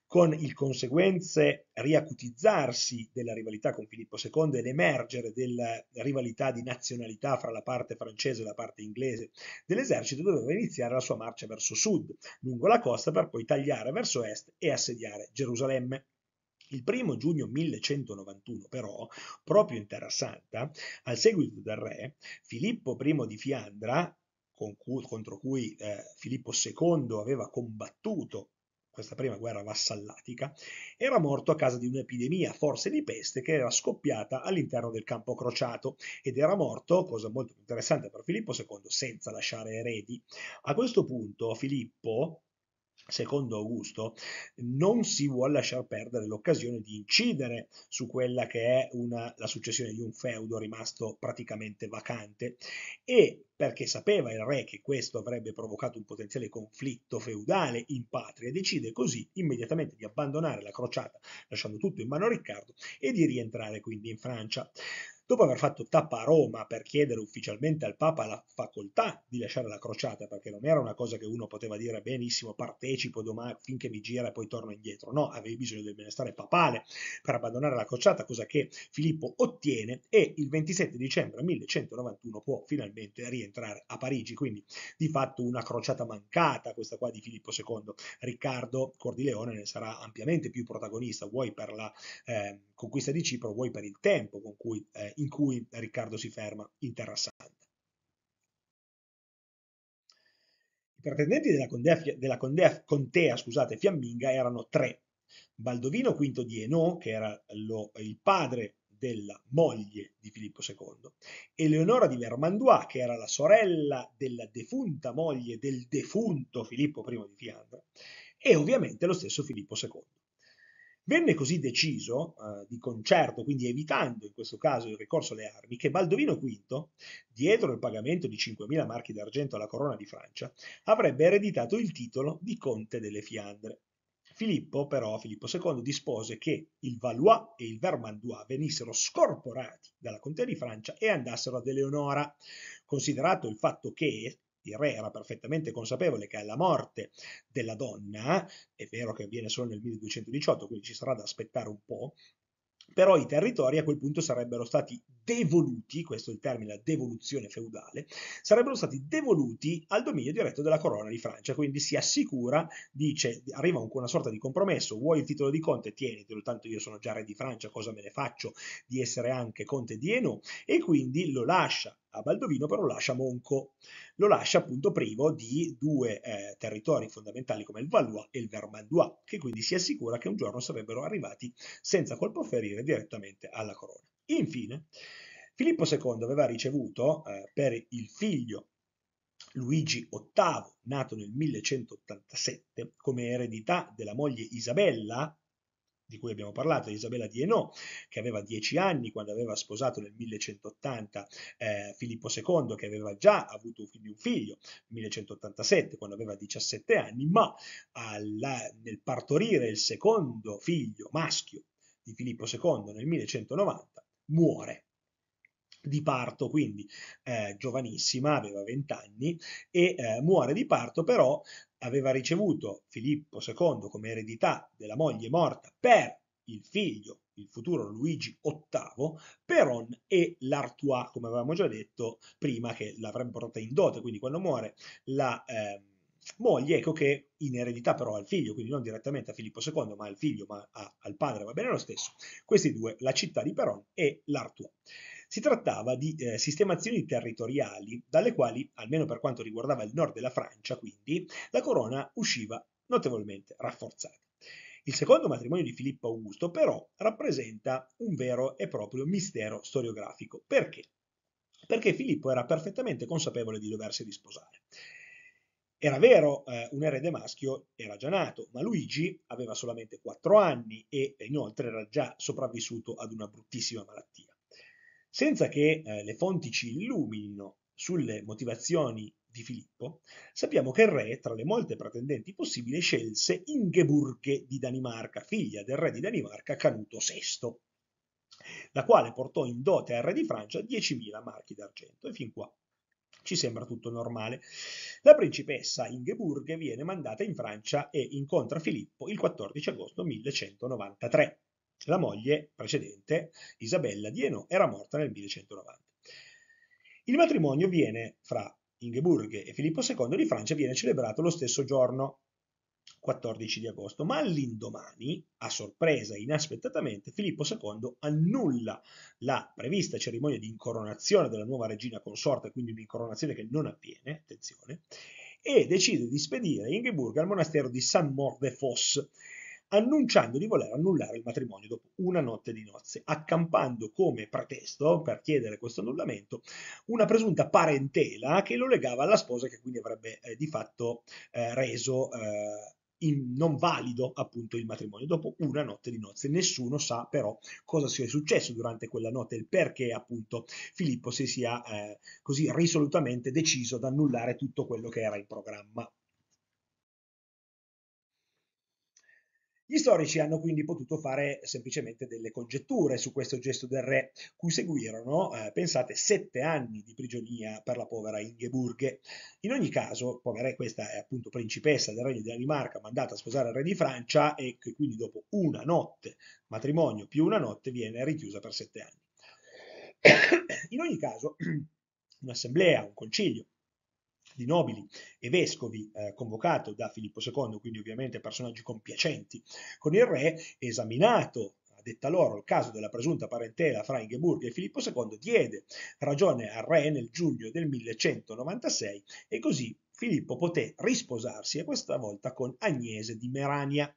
con il conseguenze riacutizzarsi della rivalità con Filippo II e l'emergere della rivalità di nazionalità fra la parte francese e la parte inglese dell'esercito, doveva iniziare la sua marcia verso sud, lungo la costa, per poi tagliare verso est e assediare Gerusalemme. Il primo giugno 1191, però, proprio in Terra Santa, al seguito del re, Filippo I di Fiandra, cui, contro cui eh, Filippo II aveva combattuto questa prima guerra vassallatica, era morto a causa di un'epidemia, forse di peste, che era scoppiata all'interno del campo crociato ed era morto, cosa molto interessante per Filippo II, senza lasciare eredi. A questo punto Filippo, secondo Augusto, non si vuole lasciar perdere l'occasione di incidere su quella che è una, la successione di un feudo rimasto praticamente vacante e perché sapeva il re che questo avrebbe provocato un potenziale conflitto feudale in patria, decide così immediatamente di abbandonare la crociata, lasciando tutto in mano a Riccardo e di rientrare quindi in Francia dopo aver fatto tappa a Roma per chiedere ufficialmente al Papa la facoltà di lasciare la crociata, perché non era una cosa che uno poteva dire benissimo partecipo domani finché mi gira e poi torno indietro, no, avevi bisogno del benestare papale per abbandonare la crociata, cosa che Filippo ottiene e il 27 dicembre 1191 può finalmente rientrare a Parigi, quindi di fatto una crociata mancata questa qua di Filippo II. Riccardo Cordileone ne sarà ampiamente più protagonista, vuoi per la eh, conquista di Cipro, vuoi per il tempo con cui eh, finale in cui Riccardo si ferma in Terra Santa. I pretendenti della, condea, della condea, contea scusate, fiamminga erano tre. Baldovino V di Eno, che era lo, il padre della moglie di Filippo II, Eleonora di Vermandois, che era la sorella della defunta moglie del defunto Filippo I di Fiandra, e ovviamente lo stesso Filippo II. Venne così deciso, eh, di concerto, quindi evitando in questo caso il ricorso alle armi, che Baldovino V, dietro il pagamento di 5.000 marchi d'argento alla corona di Francia, avrebbe ereditato il titolo di Conte delle Fiandre. Filippo, però, Filippo II dispose che il Valois e il Vermandois venissero scorporati dalla Contea di Francia e andassero ad Eleonora, considerato il fatto che il re era perfettamente consapevole che alla morte della donna, è vero che avviene solo nel 1218, quindi ci sarà da aspettare un po', però i territori a quel punto sarebbero stati devoluti, questo è il termine, la devoluzione feudale, sarebbero stati devoluti al dominio diretto della corona di Francia, quindi si assicura, dice, arriva un, una sorta di compromesso, vuoi il titolo di conte, tienitelo, tanto io sono già re di Francia, cosa me ne faccio di essere anche conte di Eno, e quindi lo lascia a Baldovino, però lo lascia monco, lo lascia appunto privo di due eh, territori fondamentali come il Valois e il Vermandois, che quindi si assicura che un giorno sarebbero arrivati senza colpo ferire direttamente alla corona. Infine, Filippo II aveva ricevuto eh, per il figlio Luigi VIII, nato nel 1187, come eredità della moglie Isabella, di cui abbiamo parlato, Isabella di Hainaut, che aveva dieci anni quando aveva sposato nel 1180 eh, Filippo II, che aveva già avuto quindi un figlio, nel 1187, quando aveva 17 anni, ma alla, nel partorire il secondo figlio maschio di Filippo II nel 1190, muore di parto, quindi eh, giovanissima, aveva 20 anni, e eh, muore di parto, però aveva ricevuto Filippo II come eredità della moglie morta per il figlio, il futuro Luigi VIII, Peron e l'Artois, come avevamo già detto prima, che l'avremmo portata in dote, quindi quando muore la... Eh, moglie, ecco che in eredità però al figlio, quindi non direttamente a Filippo II, ma al figlio, ma a, al padre, va bene lo stesso, questi due, la città di Peron e l'Artois. Si trattava di eh, sistemazioni territoriali dalle quali, almeno per quanto riguardava il nord della Francia, quindi, la corona usciva notevolmente rafforzata. Il secondo matrimonio di Filippo Augusto però rappresenta un vero e proprio mistero storiografico. Perché? Perché Filippo era perfettamente consapevole di doversi risposare. Era vero, eh, un erede maschio era già nato, ma Luigi aveva solamente 4 anni e inoltre era già sopravvissuto ad una bruttissima malattia. Senza che eh, le fonti ci illuminino sulle motivazioni di Filippo, sappiamo che il re, tra le molte pretendenti possibili, scelse Ingeburke di Danimarca, figlia del re di Danimarca Canuto VI, la quale portò in dote al re di Francia 10.000 marchi d'argento. E fin qua ci sembra tutto normale. La principessa Ingeburg viene mandata in Francia e incontra Filippo il 14 agosto 1193. La moglie precedente, Isabella di Eno, era morta nel 1190. Il matrimonio viene fra Ingeburg e Filippo II di Francia viene celebrato lo stesso giorno, 14 di agosto, ma all'indomani, a sorpresa inaspettatamente, Filippo II annulla la prevista cerimonia di incoronazione della nuova regina consorte, quindi un'incoronazione che non avviene, attenzione, e decide di spedire Ingeburga al monastero di San Mordefos, annunciando di voler annullare il matrimonio dopo una notte di nozze, accampando come pretesto per chiedere questo annullamento una presunta parentela che lo legava alla sposa che quindi avrebbe eh, di fatto eh, reso eh, in, non valido appunto il matrimonio dopo una notte di nozze. Nessuno sa però cosa sia successo durante quella notte, il perché appunto Filippo si sia eh, così risolutamente deciso ad annullare tutto quello che era in programma. Gli storici hanno quindi potuto fare semplicemente delle congetture su questo gesto del re, cui seguirono, eh, pensate, sette anni di prigionia per la povera Ingeburghe. In ogni caso, povera questa è appunto principessa del regno di Danimarca, mandata a sposare il re di Francia e che quindi dopo una notte, matrimonio più una notte, viene richiusa per sette anni. In ogni caso, un'assemblea, un concilio, di nobili e vescovi eh, convocato da Filippo II, quindi ovviamente personaggi compiacenti con il re, esaminato detta loro il caso della presunta parentela fra Ingeburg e Filippo II, diede ragione al re nel giugno del 1196 e così Filippo poté risposarsi e questa volta con Agnese di Merania.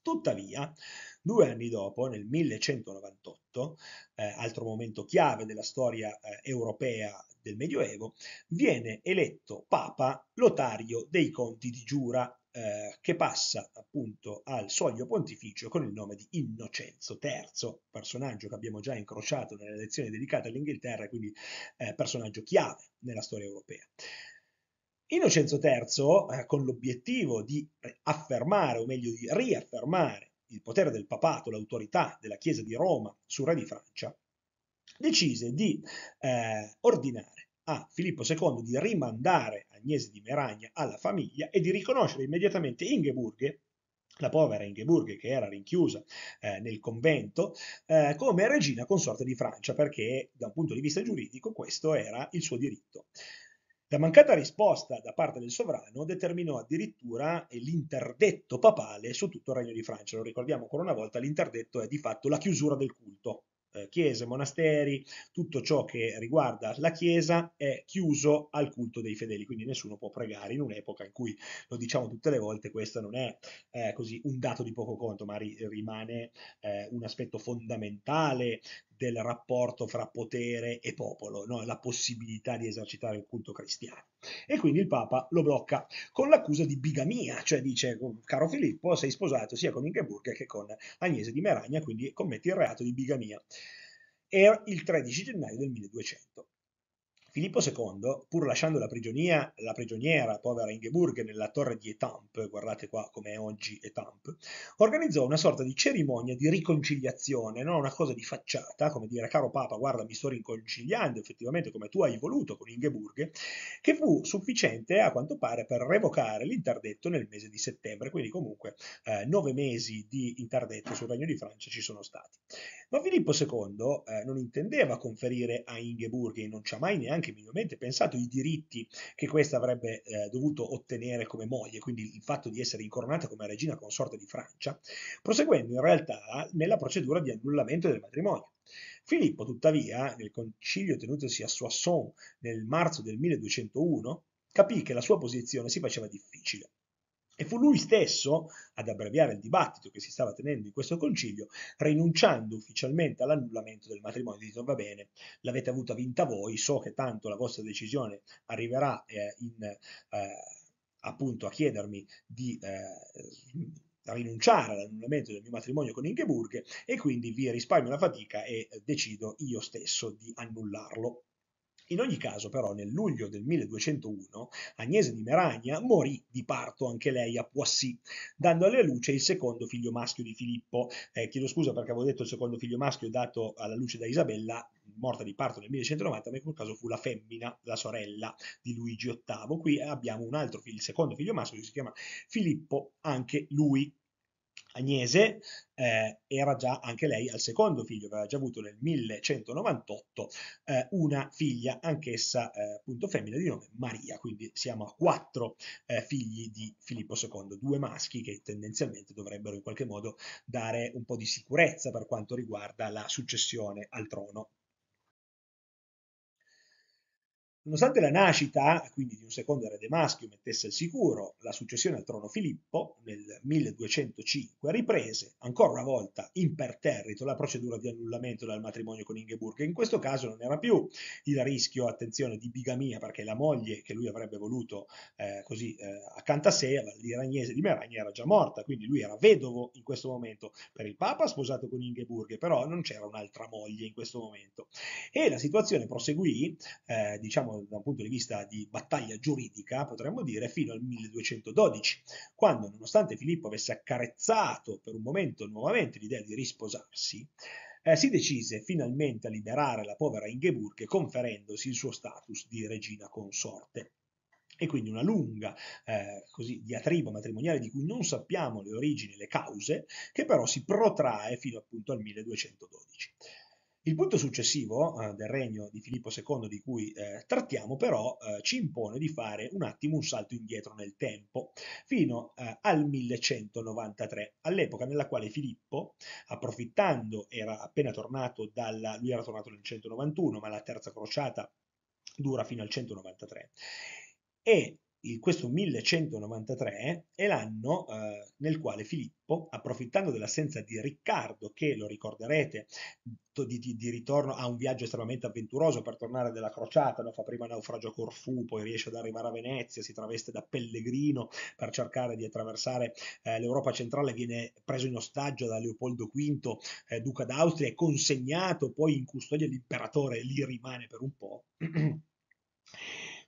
Tuttavia, due anni dopo, nel 1198, eh, altro momento chiave della storia eh, europea del Medioevo, viene eletto Papa Lotario dei Conti di Giura, eh, che passa appunto al soglio pontificio con il nome di Innocenzo III, personaggio che abbiamo già incrociato nelle lezioni dedicate all'Inghilterra, quindi eh, personaggio chiave nella storia europea. Innocenzo III, eh, con l'obiettivo di affermare, o meglio di riaffermare, il potere del papato, l'autorità della Chiesa di Roma sul re di Francia, decise di eh, ordinare a Filippo II di rimandare Agnese di Meragna alla famiglia e di riconoscere immediatamente Ingeburghe la povera Ingeburghe che era rinchiusa eh, nel convento, eh, come regina consorte di Francia, perché da un punto di vista giuridico questo era il suo diritto. La mancata risposta da parte del sovrano determinò addirittura l'interdetto papale su tutto il Regno di Francia. Lo ricordiamo ancora una volta, l'interdetto è di fatto la chiusura del culto, eh, chiese, monasteri, tutto ciò che riguarda la Chiesa è chiuso al culto dei fedeli, quindi nessuno può pregare in un'epoca in cui, lo diciamo tutte le volte, questo non è eh, così un dato di poco conto, ma ri- rimane eh, un aspetto fondamentale del rapporto fra potere e popolo, no? la possibilità di esercitare il culto cristiano. E quindi il Papa lo blocca con l'accusa di bigamia, cioè dice, caro Filippo, sei sposato sia con Ingeburg che con Agnese di Meragna, quindi commetti il reato di bigamia. Era il 13 gennaio del 1200. Filippo II, pur lasciando la, prigionia, la prigioniera, povera Ingeburg, nella torre di Etamp, guardate qua come è oggi Etamp, organizzò una sorta di cerimonia di riconciliazione, non una cosa di facciata, come dire, caro Papa, guarda, mi sto riconciliando effettivamente come tu hai voluto con Ingeburg, che fu sufficiente a quanto pare per revocare l'interdetto nel mese di settembre, quindi comunque eh, nove mesi di interdetto sul Regno di Francia ci sono stati. Ma Filippo II eh, non intendeva conferire a Ingeburg e non ci ha mai neanche anche minimamente pensato i diritti che questa avrebbe eh, dovuto ottenere come moglie, quindi il fatto di essere incoronata come regina consorte di Francia, proseguendo in realtà nella procedura di annullamento del matrimonio. Filippo, tuttavia, nel concilio tenutosi a Soissons nel marzo del 1201, capì che la sua posizione si faceva difficile e fu lui stesso ad abbreviare il dibattito che si stava tenendo in questo concilio, rinunciando ufficialmente all'annullamento del matrimonio, dicendo va bene, l'avete avuta vinta voi, so che tanto la vostra decisione arriverà eh, in, eh, appunto a chiedermi di eh, rinunciare all'annullamento del mio matrimonio con Ingeburg e quindi vi risparmio la fatica e decido io stesso di annullarlo. In ogni caso, però, nel luglio del 1201, Agnese di Merania morì di parto anche lei a Poissy, dando alla luce il secondo figlio maschio di Filippo. Eh, chiedo scusa perché avevo detto il secondo figlio maschio dato alla luce da Isabella, morta di parto nel 1190, ma in quel caso fu la femmina, la sorella di Luigi VIII. Qui abbiamo un altro figlio, il secondo figlio maschio che si chiama Filippo, anche lui Agnese eh, era già anche lei al secondo figlio, aveva già avuto nel 1198 eh, una figlia, anch'essa eh, appunto femmina di nome Maria, quindi siamo a quattro eh, figli di Filippo II, due maschi che tendenzialmente dovrebbero in qualche modo dare un po' di sicurezza per quanto riguarda la successione al trono. Nonostante la nascita, quindi di un secondo erede maschio, mettesse al sicuro la successione al trono Filippo, nel 1205 riprese ancora una volta imperterrito la procedura di annullamento del matrimonio con Ingeborg, che in questo caso non era più il rischio, attenzione, di bigamia, perché la moglie che lui avrebbe voluto eh, così eh, accanto a sé, l'iragnese di Meragna, era già morta, quindi lui era vedovo in questo momento per il Papa, sposato con Ingeborg, però non c'era un'altra moglie in questo momento. E la situazione proseguì, eh, diciamo, da un punto di vista di battaglia giuridica, potremmo dire, fino al 1212, quando nonostante Filippo avesse accarezzato per un momento nuovamente l'idea di risposarsi, eh, si decise finalmente a liberare la povera Ingeburg conferendosi il suo status di regina consorte e quindi una lunga eh, così, diatriba matrimoniale di cui non sappiamo le origini e le cause, che però si protrae fino appunto al 1212. Il punto successivo eh, del regno di Filippo II di cui eh, trattiamo però eh, ci impone di fare un attimo un salto indietro nel tempo, fino eh, al 1193, all'epoca nella quale Filippo, approfittando, era appena tornato dalla, lui era tornato nel 191, ma la terza crociata dura fino al 193, e il, questo 1193 è l'anno eh, nel quale Filippo, approfittando dell'assenza di Riccardo, che lo ricorderete, di, di, di ritorno a un viaggio estremamente avventuroso per tornare dalla crociata, no? fa prima naufragio a Corfù, poi riesce ad arrivare a Venezia, si traveste da pellegrino per cercare di attraversare eh, l'Europa centrale, viene preso in ostaggio da Leopoldo V, eh, duca d'Austria, e consegnato poi in custodia all'imperatore, lì rimane per un po'.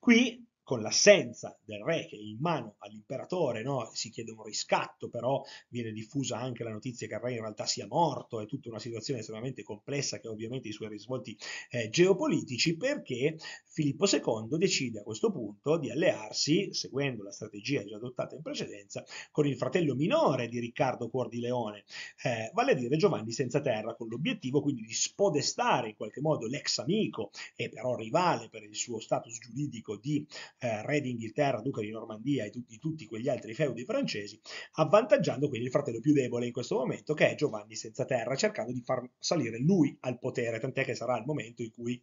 Qui con l'assenza del re che è in mano all'imperatore no? si chiede un riscatto, però viene diffusa anche la notizia che il re in realtà sia morto, è tutta una situazione estremamente complessa che ha ovviamente i suoi risvolti eh, geopolitici, perché Filippo II decide a questo punto di allearsi, seguendo la strategia già adottata in precedenza, con il fratello minore di Riccardo Cuor di Leone, eh, vale a dire Giovanni senza terra, con l'obiettivo quindi di spodestare in qualche modo l'ex amico e però rivale per il suo status giuridico di eh, re d'Inghilterra, duca di Normandia e tu- di tutti quegli altri feudi francesi, avvantaggiando quindi il fratello più debole in questo momento, che è Giovanni senza terra, cercando di far salire lui al potere, tant'è che sarà il momento in cui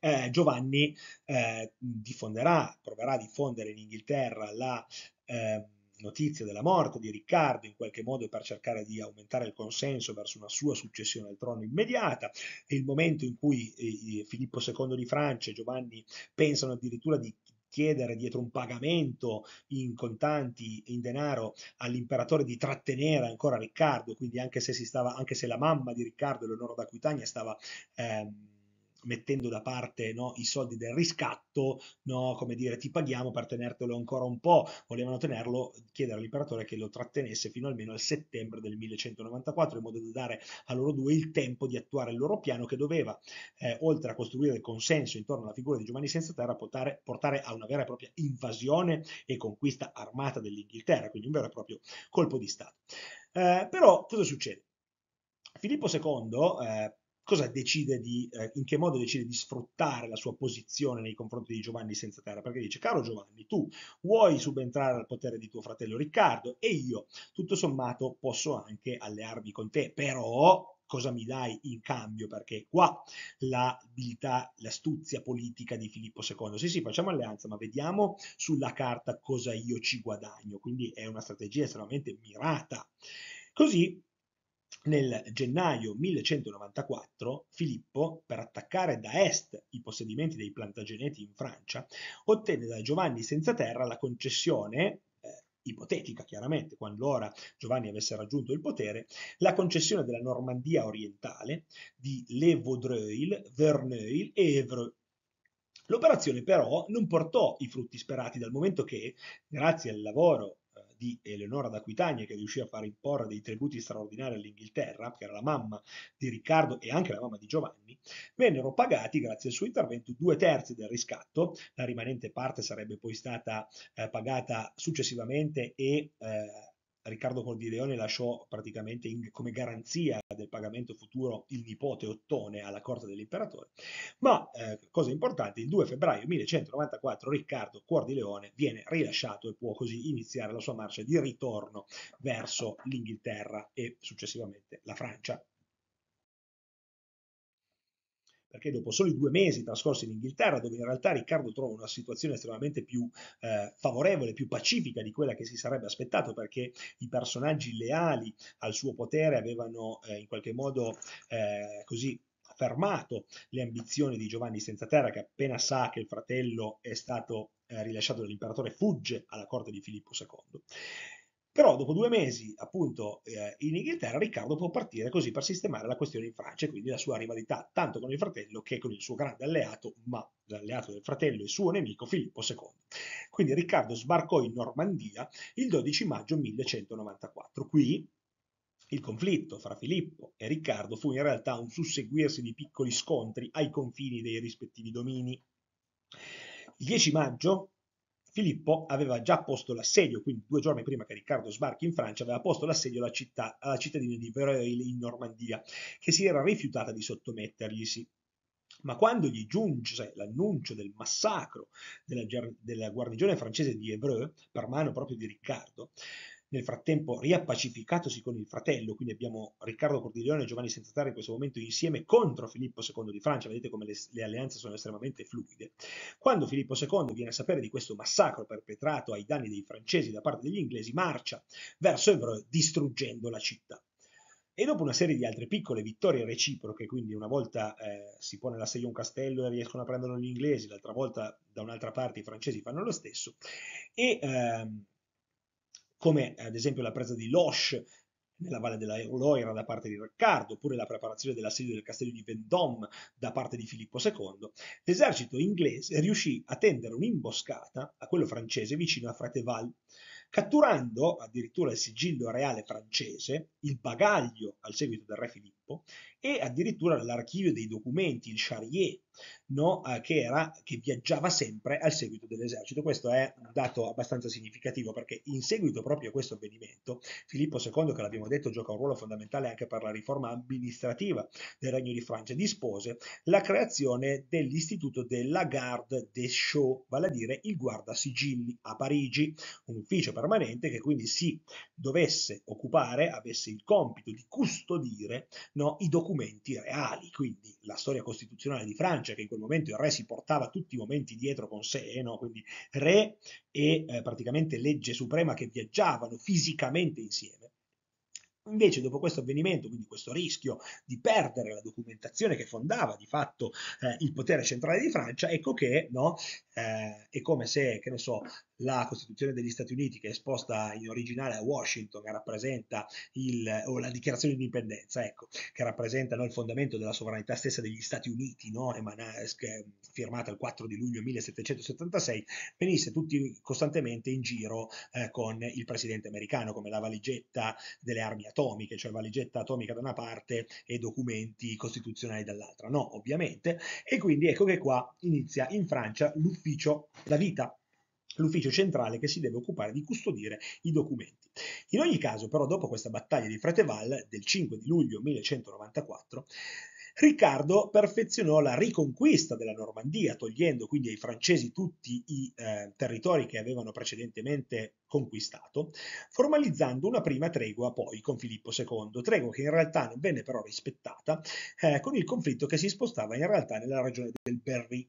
eh, Giovanni eh, diffonderà, proverà a diffondere in Inghilterra la... Eh, notizia della morte di Riccardo in qualche modo per cercare di aumentare il consenso verso una sua successione al trono immediata, è il momento in cui eh, Filippo II di Francia e Giovanni pensano addirittura di chiedere dietro un pagamento in contanti, in denaro, all'imperatore di trattenere ancora Riccardo, quindi anche se, stava, anche se la mamma di Riccardo, Eleonora d'Aquitania, stava... Ehm, mettendo da parte no, i soldi del riscatto, no, come dire ti paghiamo per tenertelo ancora un po', volevano tenerlo, chiedere all'imperatore che lo trattenesse fino almeno al settembre del 1194 in modo da dare a loro due il tempo di attuare il loro piano che doveva, eh, oltre a costruire il consenso intorno alla figura di Giovanni senza terra, portare, portare a una vera e propria invasione e conquista armata dell'Inghilterra, quindi un vero e proprio colpo di Stato. Eh, però cosa succede? Filippo II, eh, cosa decide di, eh, in che modo decide di sfruttare la sua posizione nei confronti di Giovanni senza terra, perché dice, caro Giovanni, tu vuoi subentrare al potere di tuo fratello Riccardo e io, tutto sommato, posso anche allearmi con te, però cosa mi dai in cambio, perché qua l'abilità, l'astuzia politica di Filippo II, sì sì facciamo alleanza, ma vediamo sulla carta cosa io ci guadagno, quindi è una strategia estremamente mirata. Così nel gennaio 1194 Filippo, per attaccare da est i possedimenti dei Plantageneti in Francia, ottenne da Giovanni senza terra la concessione, eh, ipotetica chiaramente, quando ora Giovanni avesse raggiunto il potere, la concessione della Normandia orientale, di Le Vaudreuil, Verneuil e Evreux. L'operazione però non portò i frutti sperati dal momento che, grazie al lavoro di Eleonora d'Aquitania che riuscì a far imporre dei tributi straordinari all'Inghilterra, che era la mamma di Riccardo e anche la mamma di Giovanni, vennero pagati grazie al suo intervento due terzi del riscatto, la rimanente parte sarebbe poi stata eh, pagata successivamente e eh, Riccardo Cordileone lasciò praticamente in, come garanzia del pagamento futuro il nipote Ottone alla corte dell'imperatore. Ma, eh, cosa importante, il 2 febbraio 1194 Riccardo Cordileone viene rilasciato e può così iniziare la sua marcia di ritorno verso l'Inghilterra e successivamente la Francia perché dopo soli due mesi trascorsi in Inghilterra, dove in realtà Riccardo trova una situazione estremamente più eh, favorevole, più pacifica di quella che si sarebbe aspettato, perché i personaggi leali al suo potere avevano eh, in qualche modo eh, così affermato le ambizioni di Giovanni Senza Terra, che appena sa che il fratello è stato eh, rilasciato dall'imperatore, fugge alla corte di Filippo II. Però dopo due mesi, appunto, eh, in Inghilterra, Riccardo può partire così per sistemare la questione in Francia, e quindi la sua rivalità tanto con il fratello che con il suo grande alleato, ma l'alleato del fratello e suo nemico Filippo II. Quindi Riccardo sbarcò in Normandia il 12 maggio 1194. Qui il conflitto fra Filippo e Riccardo fu in realtà un susseguirsi di piccoli scontri ai confini dei rispettivi domini. Il 10 maggio Filippo aveva già posto l'assedio, quindi due giorni prima che Riccardo sbarchi in Francia, aveva posto l'assedio alla, città, alla cittadina di Vereuil in Normandia, che si era rifiutata di sottometterglisi. Ma quando gli giunse l'annuncio del massacro della, della guarnigione francese di Evreux, per mano proprio di Riccardo, nel frattempo riappacificatosi con il fratello, quindi abbiamo Riccardo Cordiglione e Giovanni Senzatari in questo momento insieme contro Filippo II di Francia, vedete come le, le, alleanze sono estremamente fluide. Quando Filippo II viene a sapere di questo massacro perpetrato ai danni dei francesi da parte degli inglesi, marcia verso Evreux distruggendo la città. E dopo una serie di altre piccole vittorie reciproche, quindi una volta eh, si pone la a un castello e riescono a prenderlo gli inglesi, l'altra volta da un'altra parte i francesi fanno lo stesso, e ehm, come eh, ad esempio la presa di Loche nella valle della Loira da parte di Riccardo, oppure la preparazione dell'assedio del castello di Vendôme da parte di Filippo II, l'esercito inglese riuscì a tendere un'imboscata a quello francese vicino a Fréteval, catturando addirittura il sigillo reale francese, il bagaglio al seguito del re Filippo e addirittura l'archivio dei documenti, il Charrier, no? Eh, che, era, che viaggiava sempre al seguito dell'esercito. Questo è un dato abbastanza significativo perché in seguito proprio a questo avvenimento Filippo II, che l'abbiamo detto gioca un ruolo fondamentale anche per la riforma amministrativa del Regno di Francia, dispose la creazione dell'istituto della Garde des Chaux, vale a dire il guardasigilli a Parigi, un ufficio permanente che quindi si dovesse occupare, avesse il compito di custodire no, i documenti documenti reali, quindi la storia costituzionale di Francia, che in quel momento il re si portava tutti i momenti dietro con sé, eh, no? quindi re e eh, praticamente legge suprema che viaggiavano fisicamente insieme. Invece dopo questo avvenimento, quindi questo rischio di perdere la documentazione che fondava di fatto eh, il potere centrale di Francia, ecco che no, eh, è come se, che ne so, la Costituzione degli Stati Uniti che è esposta in originale a Washington, che rappresenta il, o la dichiarazione di indipendenza, ecco, che rappresenta no, il fondamento della sovranità stessa degli Stati Uniti, no, eh, firmata il 4 di luglio 1776, venisse tutti costantemente in giro eh, con il presidente americano, come la valigetta delle armi atomiche, cioè valigetta atomica da una parte e documenti costituzionali dall'altra. No, ovviamente. E quindi ecco che qua inizia in Francia l'ufficio, la vita l'ufficio centrale che si deve occupare di custodire i documenti. In ogni caso, però, dopo questa battaglia di Freteval del 5 di luglio 1194, Riccardo perfezionò la riconquista della Normandia, togliendo quindi ai francesi tutti i eh, territori che avevano precedentemente conquistato, formalizzando una prima tregua poi con Filippo II, tregua che in realtà non venne però rispettata, eh, con il conflitto che si spostava in realtà nella regione del Berry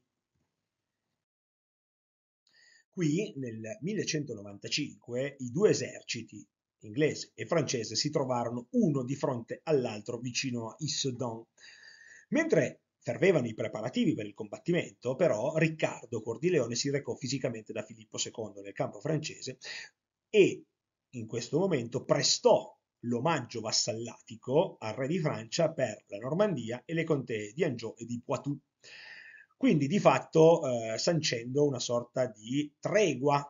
Qui nel 1195 i due eserciti, inglese e francese, si trovarono uno di fronte all'altro vicino a Issedon. Mentre fervevano i preparativi per il combattimento, però Riccardo Cordileone si recò fisicamente da Filippo II nel campo francese e in questo momento prestò l'omaggio vassallatico al re di Francia per la Normandia e le contee di Anjou e di Poitou quindi di fatto eh, sancendo una sorta di tregua,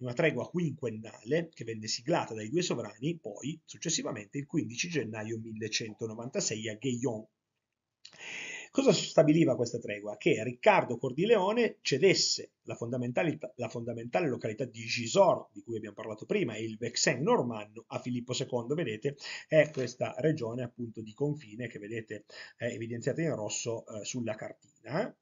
una tregua quinquennale che venne siglata dai due sovrani poi successivamente il 15 gennaio 1196 a Gaillon, Cosa stabiliva questa tregua? Che Riccardo Cordileone cedesse la fondamentale, la fondamentale località di Gisors, di cui abbiamo parlato prima, e il Vexen normanno a Filippo II, vedete, è questa regione appunto di confine che vedete evidenziata in rosso eh, sulla cartina,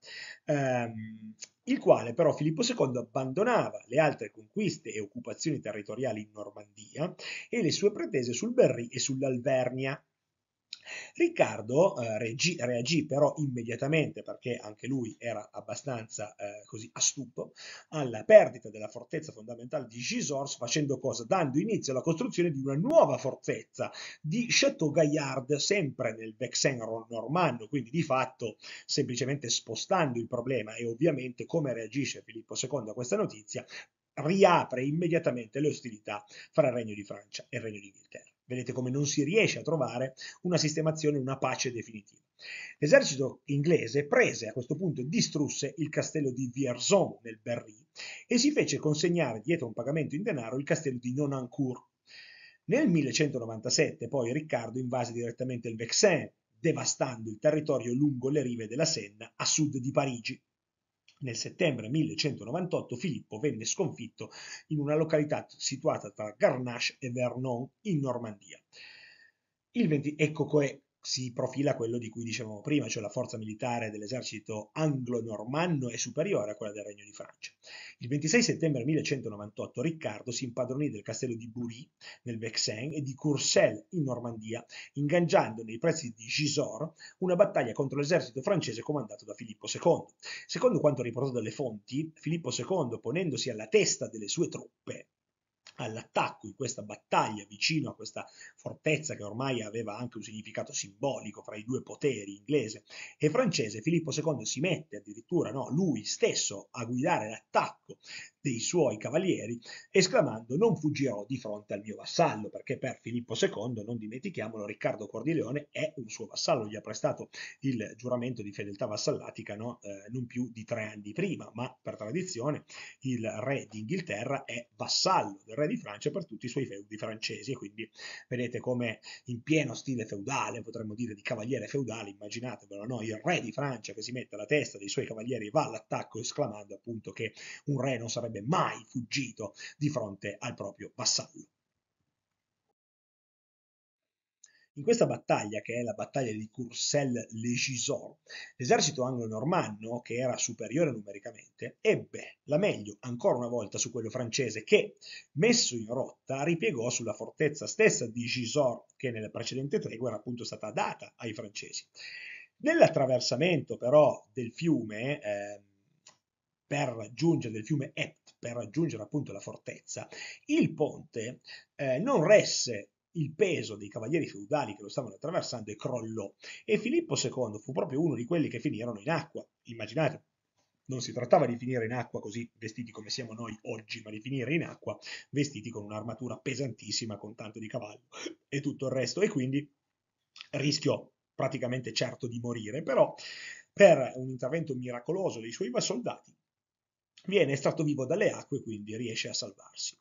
eh. ehm, il quale però Filippo II abbandonava le altre conquiste e occupazioni territoriali in Normandia e le sue pretese sul Berry e sull'Alvernia, Riccardo eh, regi- reagì però immediatamente, perché anche lui era abbastanza eh, così astuto, alla perdita della fortezza fondamentale di Gisors, facendo cosa? Dando inizio alla costruzione di una nuova fortezza di Chateau Gaillard, sempre nel Vexen normanno, quindi di fatto semplicemente spostando il problema e ovviamente come reagisce Filippo II a questa notizia, riapre immediatamente le ostilità fra il Regno di Francia e il Regno di Inghilterra. Vedete come non si riesce a trovare una sistemazione, una pace definitiva. L'esercito inglese prese a questo punto e distrusse il castello di Vierzon nel Berry e si fece consegnare dietro un pagamento in denaro il castello di Nonancourt. Nel 1197 poi Riccardo invase direttamente il Vexin, devastando il territorio lungo le rive della Senna a sud di Parigi. Nel settembre 1198 Filippo venne sconfitto in una località situata tra Garnache e Vernon in Normandia. 20, ecco, si profila quello di cui dicevamo prima, cioè la forza militare dell'esercito anglo-normanno è superiore a quella del Regno di Francia. Il 26 settembre 1198 Riccardo si impadronì del castello di Bury nel Vexin e di Courcelles in Normandia, ingaggiando nei pressi di Gisors una battaglia contro l'esercito francese comandato da Filippo II. Secondo quanto riportato dalle fonti, Filippo II, ponendosi alla testa delle sue truppe, all'attacco in questa battaglia vicino a questa fortezza che ormai aveva anche un significato simbolico fra i due poteri inglese e francese, Filippo II si mette addirittura no, lui stesso a guidare l'attacco dei suoi cavalieri, esclamando non fuggirò di fronte al mio vassallo, perché per Filippo II, non dimentichiamolo, Riccardo Cordileone è un suo vassallo, gli ha prestato il giuramento di fedeltà vassallatica no? eh, non più di tre anni prima, ma per tradizione il re d'Inghilterra è vassallo del re di Francia per tutti i suoi feudi francesi e quindi vedete come in pieno stile feudale, potremmo dire di cavaliere feudale, immaginatevelo, no? il re di Francia che si mette alla testa dei suoi cavalieri va all'attacco esclamando appunto che un re non sarebbe mai fuggito di fronte al proprio vassallo. In questa battaglia, che è la battaglia di Courcelles-le-Gisors, l'esercito anglo-normanno, che era superiore numericamente, ebbe la meglio ancora una volta su quello francese che, messo in rotta, ripiegò sulla fortezza stessa di Gisors, che nella precedente tregua era appunto stata data ai francesi. Nell'attraversamento però del fiume, eh, per raggiungere del fiume Ept, per raggiungere appunto la fortezza, il ponte eh, non resse il peso dei cavalieri feudali che lo stavano attraversando e crollò. E Filippo II fu proprio uno di quelli che finirono in acqua. Immaginate, non si trattava di finire in acqua così vestiti come siamo noi oggi, ma di finire in acqua vestiti con un'armatura pesantissima, con tanto di cavallo e tutto il resto. E quindi rischiò praticamente certo di morire, però per un intervento miracoloso dei suoi soldati viene estratto vivo dalle acque e quindi riesce a salvarsi.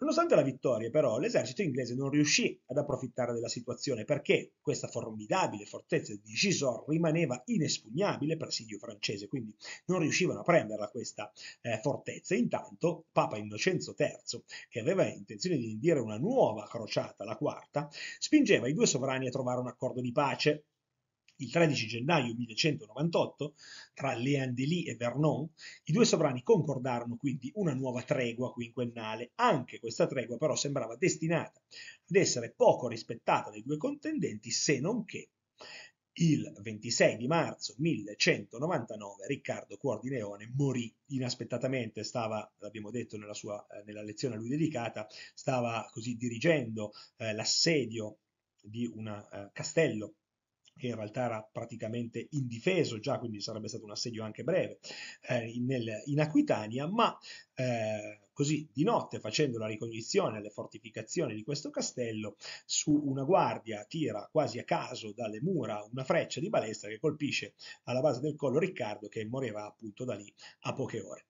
Nonostante la vittoria, però, l'esercito inglese non riuscì ad approfittare della situazione perché questa formidabile fortezza di Gisors rimaneva inespugnabile per presidio francese, quindi non riuscivano a prenderla questa eh, fortezza. Intanto Papa Innocenzo III, che aveva intenzione di indire una nuova crociata, la quarta, spingeva i due sovrani a trovare un accordo di pace il 13 gennaio 1198, tra Leandeli e Vernon, i due sovrani concordarono quindi una nuova tregua quinquennale. Anche questa tregua però sembrava destinata ad essere poco rispettata dai due contendenti, se non che il 26 di marzo 1199 Riccardo Cuor di Leone morì inaspettatamente, stava, l'abbiamo detto nella, sua, eh, nella lezione a lui dedicata, stava così dirigendo eh, l'assedio di un eh, castello che in realtà era praticamente indifeso già, quindi sarebbe stato un assedio anche breve, eh, nel, in Aquitania, ma eh, così di notte facendo la ricognizione alle fortificazioni di questo castello, su una guardia tira quasi a caso dalle mura una freccia di balestra che colpisce alla base del collo Riccardo che morirà appunto da lì a poche ore.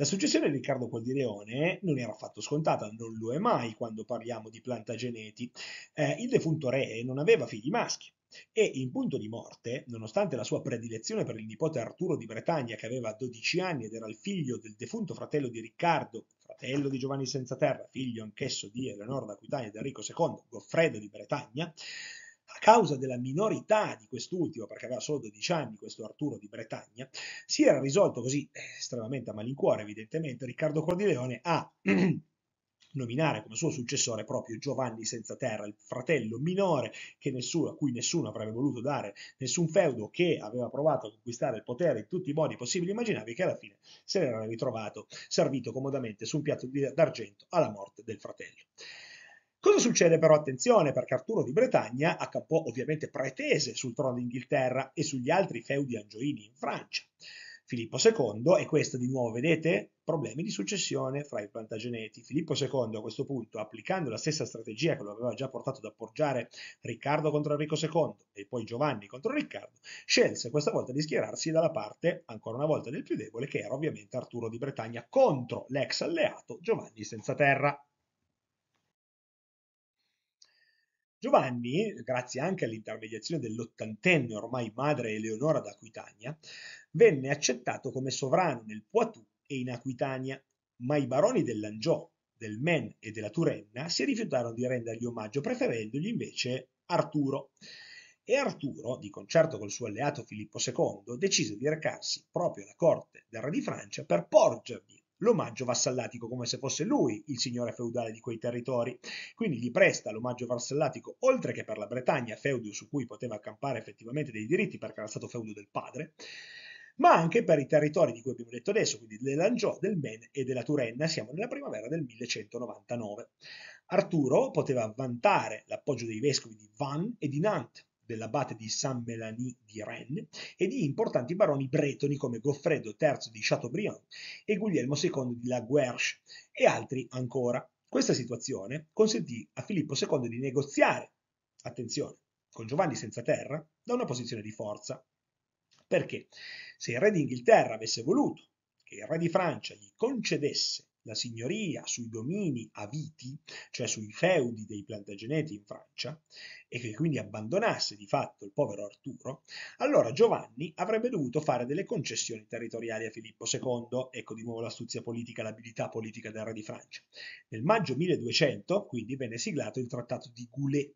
La successione di Riccardo Coldireone non era affatto scontata, non lo è mai quando parliamo di Plantageneti. Eh, il defunto re non aveva figli maschi, e in punto di morte, nonostante la sua predilezione per il nipote Arturo di Bretagna che aveva 12 anni ed era il figlio del defunto fratello di Riccardo, fratello di Giovanni senza terra, figlio anch'esso di Eleonora d'Aquitania ed Enrico II, Goffredo di Bretagna, a causa della minorità di quest'ultimo, perché aveva solo 12 anni questo Arturo di Bretagna, si era risolto così, eh, estremamente a malincuore evidentemente, Riccardo Cordileone a nominare come suo successore proprio Giovanni senza terra, il fratello minore nessuno, a cui nessuno avrebbe voluto dare nessun feudo, che aveva provato a conquistare il potere in tutti i modi possibili e immaginabili, che alla fine se ne era ritrovato servito comodamente su un piatto d'argento alla morte del fratello. Cosa succede però? Attenzione, perché Arturo di Bretagna accampò ovviamente pretese sul trono d'Inghilterra e sugli altri feudi angioini in Francia. Filippo II, e questo di nuovo vedete, problemi di successione fra i Plantageneti. Filippo II a questo punto, applicando la stessa strategia che lo aveva già portato ad appoggiare Riccardo contro Enrico II e poi Giovanni contro Riccardo, scelse questa volta di schierarsi dalla parte, ancora una volta, del più debole, che era ovviamente Arturo di Bretagna contro l'ex alleato Giovanni senza terra. Giovanni, grazie anche all'intermediazione dell'ottantenne ormai madre Eleonora d'Aquitania, venne accettato come sovrano nel Poitou e in Aquitania, ma i baroni dell'Angiò, del Men e della Turenna si rifiutarono di rendergli omaggio, preferendogli invece Arturo. E Arturo, di concerto col suo alleato Filippo II, decise di recarsi proprio alla corte del re di Francia per porgergli l'omaggio vassallatico come se fosse lui il signore feudale di quei territori. Quindi gli presta l'omaggio vassallatico, oltre che per la Bretagna, feudo su cui poteva accampare effettivamente dei diritti perché era stato feudo del padre, ma anche per i territori di cui abbiamo detto adesso, quindi dell'Angiò, del Maine e della Turenna, siamo nella primavera del 1199. Arturo poteva vantare l'appoggio dei vescovi di Vannes e di Nantes, dell'abate di Saint-Mélanie di Rennes e di importanti baroni bretoni come Goffredo III di Chateaubriand e Guglielmo II di La Guerche e altri ancora. Questa situazione consentì a Filippo II di negoziare, attenzione, con Giovanni senza terra da una posizione di forza. Perché? Se il re d'Inghilterra avesse voluto che il re di Francia gli concedesse la signoria sui domini aviti, cioè sui feudi dei Plantageneti in Francia, e che quindi abbandonasse di fatto il povero Arturo, allora Giovanni avrebbe dovuto fare delle concessioni territoriali a Filippo II, ecco di nuovo l'astuzia politica, l'abilità politica del re di Francia. Nel maggio 1200, quindi, venne siglato il Trattato di Goulet,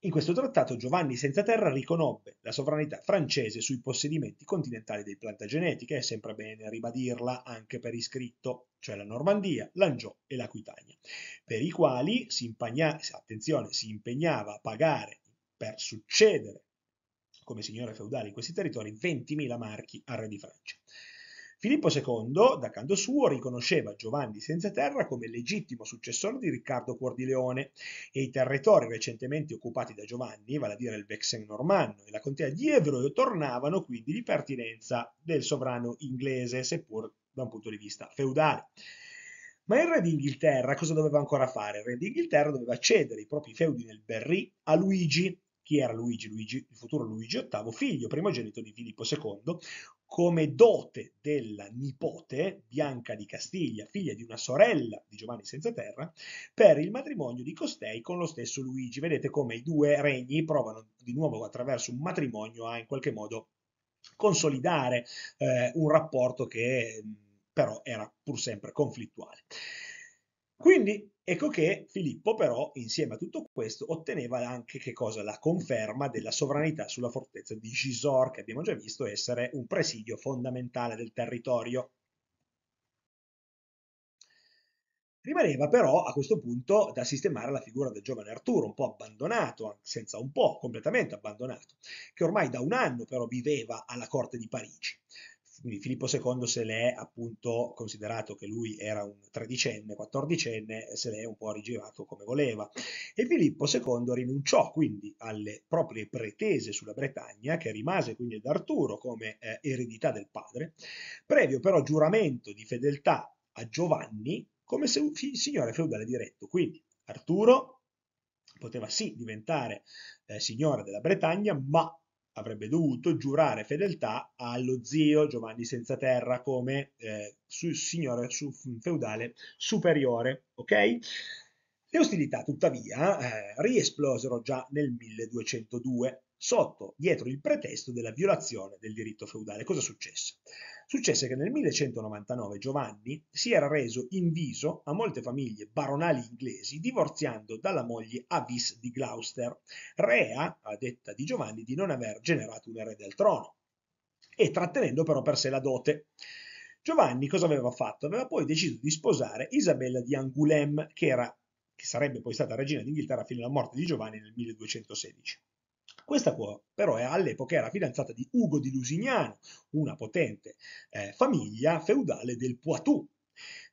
in questo trattato Giovanni Senza Terra riconobbe la sovranità francese sui possedimenti continentali dei Plantageneti, che è sempre bene ribadirla anche per iscritto, cioè la Normandia, l'Angiò e l'Aquitania, per i quali si, impagna, si impegnava a pagare per succedere come signore feudale in questi territori 20.000 marchi al re di Francia. Filippo II, da canto suo, riconosceva Giovanni Senza Terra come legittimo successore di Riccardo Cuor e i territori recentemente occupati da Giovanni, vale a dire il Vexen normanno e la contea di Evro, tornavano quindi di pertinenza del sovrano inglese, seppur da un punto di vista feudale. Ma il re d'Inghilterra cosa doveva ancora fare? Il re d'Inghilterra doveva cedere i propri feudi nel Berry a Luigi, chi era Luigi? Luigi, il futuro Luigi VIII, figlio primogenito di Filippo II, come dote della nipote Bianca di Castiglia, figlia di una sorella di Giovanni Senza Terra, per il matrimonio di costei con lo stesso Luigi. Vedete come i due regni provano di nuovo attraverso un matrimonio a in qualche modo consolidare eh, un rapporto che mm, però era pur sempre conflittuale. Quindi Ecco che Filippo però, insieme a tutto questo, otteneva anche cosa, la conferma della sovranità sulla fortezza di Gisors, che abbiamo già visto essere un presidio fondamentale del territorio. Rimaneva però a questo punto da sistemare la figura del giovane Arturo, un po' abbandonato, senza un po', completamente abbandonato, che ormai da un anno però viveva alla corte di Parigi. Quindi Filippo II se l'è appunto considerato che lui era un tredicenne, quattordicenne, se l'è un po' rigirato come voleva. E Filippo II rinunciò quindi alle proprie pretese sulla Bretagna, che rimase quindi ad Arturo come eh, eredità del padre, previo però giuramento di fedeltà a Giovanni come se, signore feudale diretto. Quindi Arturo poteva sì diventare eh, signore della Bretagna, ma avrebbe dovuto giurare fedeltà allo zio Giovanni senza terra come eh, su, signore su, mm, feudale superiore, ok? Le ostilità, tuttavia, eh, riesplosero già nel 1202, sotto, dietro il pretesto della violazione del diritto feudale. Cosa successe? Successe che nel 1199 Giovanni si era reso inviso a molte famiglie baronali inglesi divorziando dalla moglie Avis di Gloucester, rea, a detta di Giovanni, di non aver generato un erede al trono e trattenendo però per sé la dote. Giovanni cosa aveva fatto? Aveva poi deciso di sposare Isabella di Angoulême, che, era, che sarebbe poi stata regina d'Inghilterra fino alla morte di Giovanni nel 1216. Questa qua però all'epoca era fidanzata di Ugo di Lusignano, una potente eh, famiglia feudale del Poitou,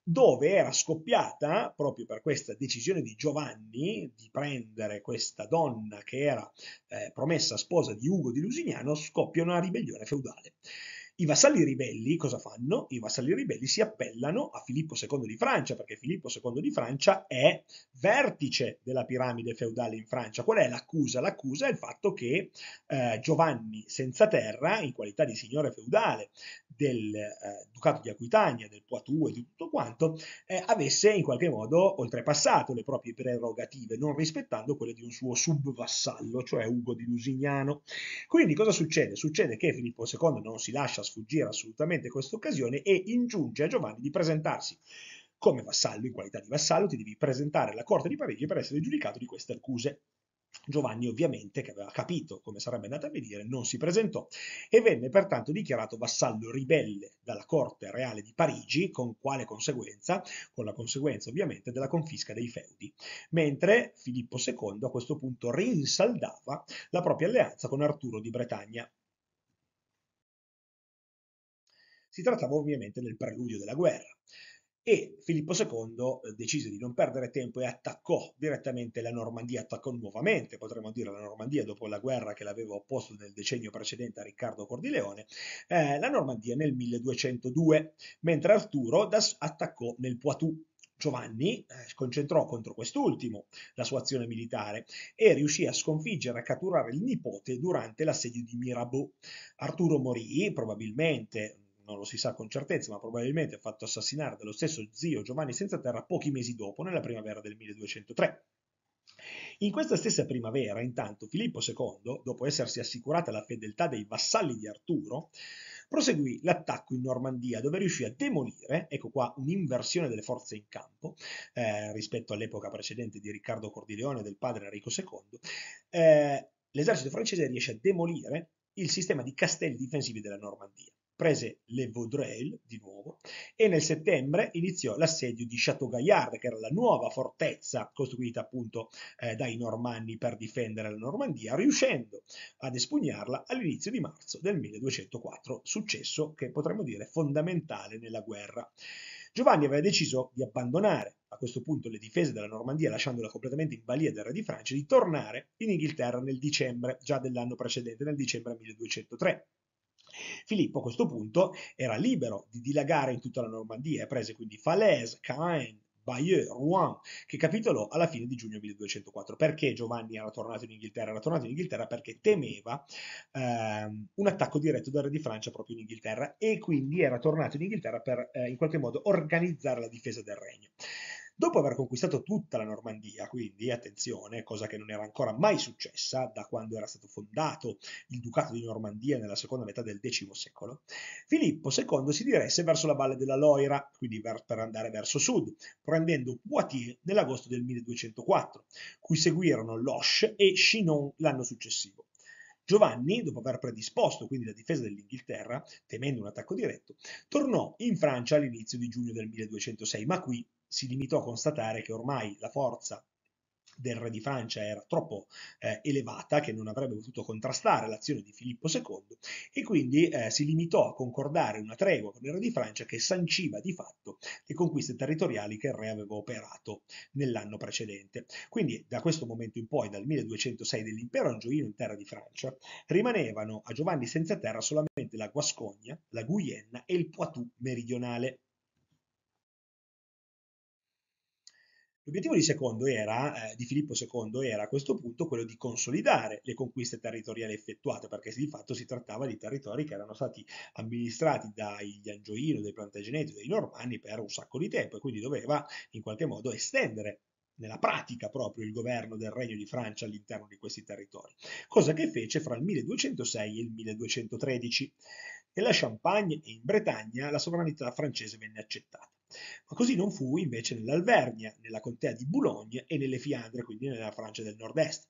dove era scoppiata, proprio per questa decisione di Giovanni di prendere questa donna che era eh, promessa sposa di Ugo di Lusignano, scoppia una ribellione feudale. I vassalli ribelli cosa fanno? I vassalli ribelli si appellano a Filippo II di Francia, perché Filippo II di Francia è vertice della piramide feudale in Francia. Qual è l'accusa? L'accusa è il fatto che eh, Giovanni senza terra, in qualità di signore feudale del eh, Ducato di Aquitania, del Poitou e di tutto quanto, eh, avesse in qualche modo oltrepassato le proprie prerogative, non rispettando quelle di un suo subvassallo, cioè Ugo di Lusignano. Quindi cosa succede? Succede che Filippo II non si lascia sfuggire assolutamente questa occasione e ingiunge a Giovanni di presentarsi come vassallo, in qualità di vassallo, ti devi presentare alla corte di Parigi per essere giudicato di queste accuse. Giovanni ovviamente, che aveva capito come sarebbe andata a venire, non si presentò e venne pertanto dichiarato vassallo ribelle dalla corte reale di Parigi, con quale conseguenza? Con la conseguenza ovviamente della confisca dei feudi, mentre Filippo II a questo punto rinsaldava la propria alleanza con Arturo di Bretagna. Si trattava ovviamente del preludio della guerra e Filippo II eh, decise di non perdere tempo e attaccò direttamente la Normandia, attaccò nuovamente, potremmo dire, la Normandia dopo la guerra che l'aveva opposto nel decennio precedente a Riccardo Cordileone, eh, la Normandia nel 1202, mentre Arturo das- attaccò nel Poitou. Giovanni eh, concentrò contro quest'ultimo la sua azione militare e riuscì a sconfiggere e a catturare il nipote durante l'assedio di Mirabeau. Arturo morì probabilmente non lo si sa con certezza, ma probabilmente fatto assassinare dallo stesso zio Giovanni Senza Terra pochi mesi dopo, nella primavera del 1203. In questa stessa primavera, intanto, Filippo II, dopo essersi assicurata la fedeltà dei vassalli di Arturo, proseguì l'attacco in Normandia, dove riuscì a demolire, ecco qua un'inversione delle forze in campo eh, rispetto all'epoca precedente di Riccardo Cordileone e del padre Enrico II, eh, l'esercito francese riesce a demolire il sistema di castelli difensivi della Normandia prese Le Vaudreuil di nuovo e nel settembre iniziò l'assedio di Chateau Gaillard, che era la nuova fortezza costruita appunto eh, dai normanni per difendere la Normandia, riuscendo ad espugnarla all'inizio di marzo del 1204, successo che potremmo dire fondamentale nella guerra. Giovanni aveva deciso di abbandonare a questo punto le difese della Normandia, lasciandola completamente in balia del re di Francia, e di tornare in Inghilterra nel dicembre, già dell'anno precedente, nel dicembre 1203. Filippo a questo punto era libero di dilagare in tutta la Normandia e prese quindi Falaise, Caen, Bayeux, Rouen, che capitolò alla fine di giugno 1204. Perché Giovanni era tornato in Inghilterra? Era tornato in Inghilterra perché temeva ehm, un attacco diretto dal re di Francia proprio in Inghilterra e quindi era tornato in Inghilterra per eh, in qualche modo organizzare la difesa del regno. Dopo aver conquistato tutta la Normandia, quindi attenzione, cosa che non era ancora mai successa da quando era stato fondato il Ducato di Normandia nella seconda metà del X secolo, Filippo II si diresse verso la valle della Loira, quindi per andare verso sud, prendendo Poitiers nell'agosto del 1204, cui seguirono Loche e Chinon l'anno successivo. Giovanni, dopo aver predisposto quindi la difesa dell'Inghilterra, temendo un attacco diretto, tornò in Francia all'inizio di giugno del 1206, ma qui si limitò a constatare che ormai la forza del re di Francia era troppo eh, elevata che non avrebbe potuto contrastare l'azione di Filippo II e quindi eh, si limitò a concordare una tregua con il re di Francia che sanciva di fatto le conquiste territoriali che il re aveva operato nell'anno precedente. Quindi da questo momento in poi, dal 1206 dell'impero angioino in terra di Francia, rimanevano a Giovanni senza terra solamente la Guascogna, la Guyenna e il Poitou meridionale L'obiettivo di, era, eh, di, Filippo II era a questo punto quello di consolidare le conquiste territoriali effettuate, perché di fatto si trattava di territori che erano stati amministrati dagli Angioino, dai Plantageneti, dai Normanni per un sacco di tempo e quindi doveva in qualche modo estendere nella pratica proprio il governo del Regno di Francia all'interno di questi territori, cosa che fece fra il 1206 e il 1213. Nella Champagne e in Bretagna la sovranità francese venne accettata. Ma così non fu invece nell'Alvernia, nella contea di Boulogne e nelle Fiandre, quindi nella Francia del nord-est.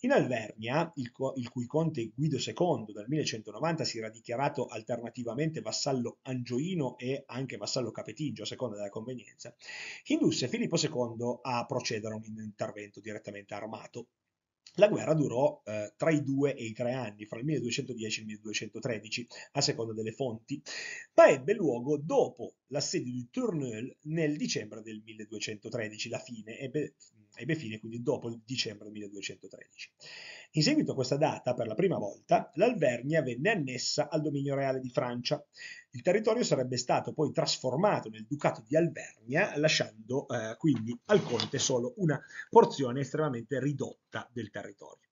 In Alvernia, il, co- il cui conte Guido II dal 1190 si era dichiarato alternativamente vassallo angioino e anche vassallo capetingio, a seconda della convenienza, indusse Filippo II a procedere a un intervento direttamente armato la guerra durò eh, tra i due e i tre anni, fra il 1210 e il 1213, a seconda delle fonti, ma ebbe luogo dopo l'assedio di Tourneul nel dicembre del 1213, la fine ebbe, ebbe fine quindi dopo il dicembre 1213. In seguito a questa data, per la prima volta, l'Alvernia venne annessa al dominio reale di Francia. Il territorio sarebbe stato poi trasformato nel Ducato di Alvernia, lasciando eh, quindi al conte solo una porzione estremamente ridotta del territorio.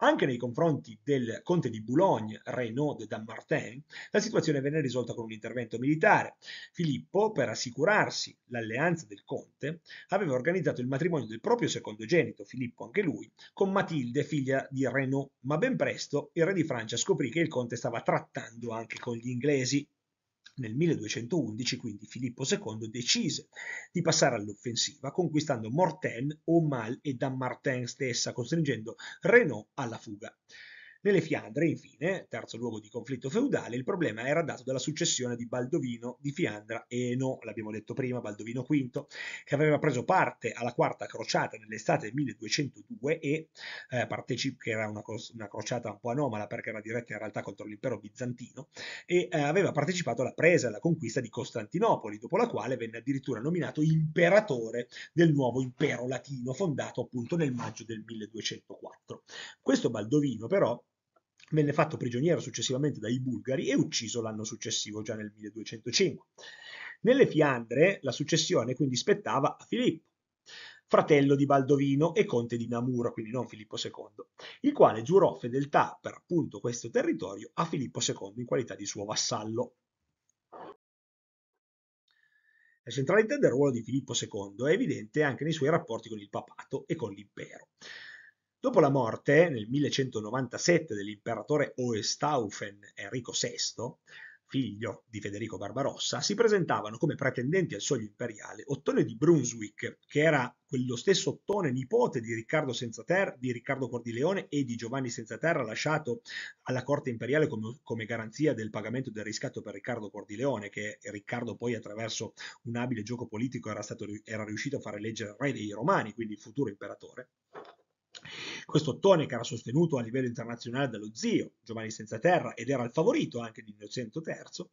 Anche nei confronti del conte di Boulogne, Renaud de Dammartin, la situazione venne risolta con un intervento militare. Filippo, per assicurarsi l'alleanza del conte, aveva organizzato il matrimonio del proprio secondogenito, Filippo anche lui, con Matilde, figlia di Renaud, ma ben presto il re di Francia scoprì che il conte stava trattando anche con gli inglesi. Nel 1211 quindi Filippo II decise di passare all'offensiva conquistando Mortain, Aumale e Dammartin stessa, costringendo Renault alla fuga. Nelle Fiandre, infine, terzo luogo di conflitto feudale, il problema era dato dalla successione di Baldovino di Fiandra e no, l'abbiamo detto prima, Baldovino V, che aveva preso parte alla quarta crociata nell'estate del 1202 e eh, partecipa, che era una, una, crociata un po' anomala perché era diretta in realtà contro l'impero bizantino, e eh, aveva partecipato alla presa e alla conquista di Costantinopoli, dopo la quale venne addirittura nominato imperatore del nuovo impero latino fondato appunto nel maggio del 1204. Questo Baldovino però venne fatto prigioniero successivamente dai bulgari e ucciso l'anno successivo, già nel 1205. Nelle Fiandre la successione quindi spettava a Filippo, fratello di Baldovino e conte di Namur, quindi non Filippo II, il quale giurò fedeltà per appunto questo territorio a Filippo II in qualità di suo vassallo. La centralità del ruolo di Filippo II è evidente anche nei suoi rapporti con il papato e con l'impero. Dopo la morte, nel 1197, dell'imperatore Oestaufen Enrico VI, figlio di Federico Barbarossa, si presentavano come pretendenti al soglio imperiale Ottone di Brunswick, che era quello stesso Ottone nipote di Riccardo Senza Terra, di Riccardo Cordileone e di Giovanni Senza Terra, lasciato alla corte imperiale come, come, garanzia del pagamento del riscatto per Riccardo Cordileone, che Riccardo poi attraverso un abile gioco politico era, stato, era riuscito a fare eleggere re dei Romani, quindi il futuro imperatore. Questo ottone che era sostenuto a livello internazionale dallo zio Giovanni Senza Terra ed era il favorito anche di Innocento III,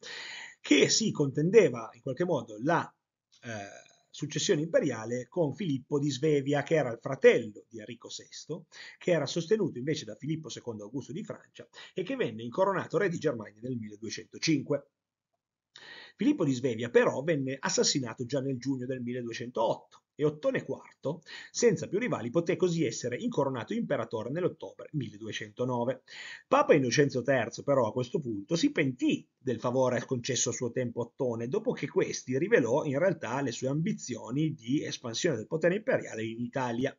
che si contendeva in qualche modo la eh, successione imperiale con Filippo di Svevia, che era il fratello di Enrico VI, che era sostenuto invece da Filippo II Augusto di Francia e che venne incoronato re di Germania nel 1205. Filippo di Svevia però venne assassinato già nel giugno del 1208 e Ottone IV, senza più rivali, poté così essere incoronato imperatore nell'ottobre 1209. Papa Innocenzo III, però, a questo punto si pentì del favore concesso a suo tempo a Ottone, dopo che questi rivelò in realtà le sue ambizioni di espansione del potere imperiale in Italia.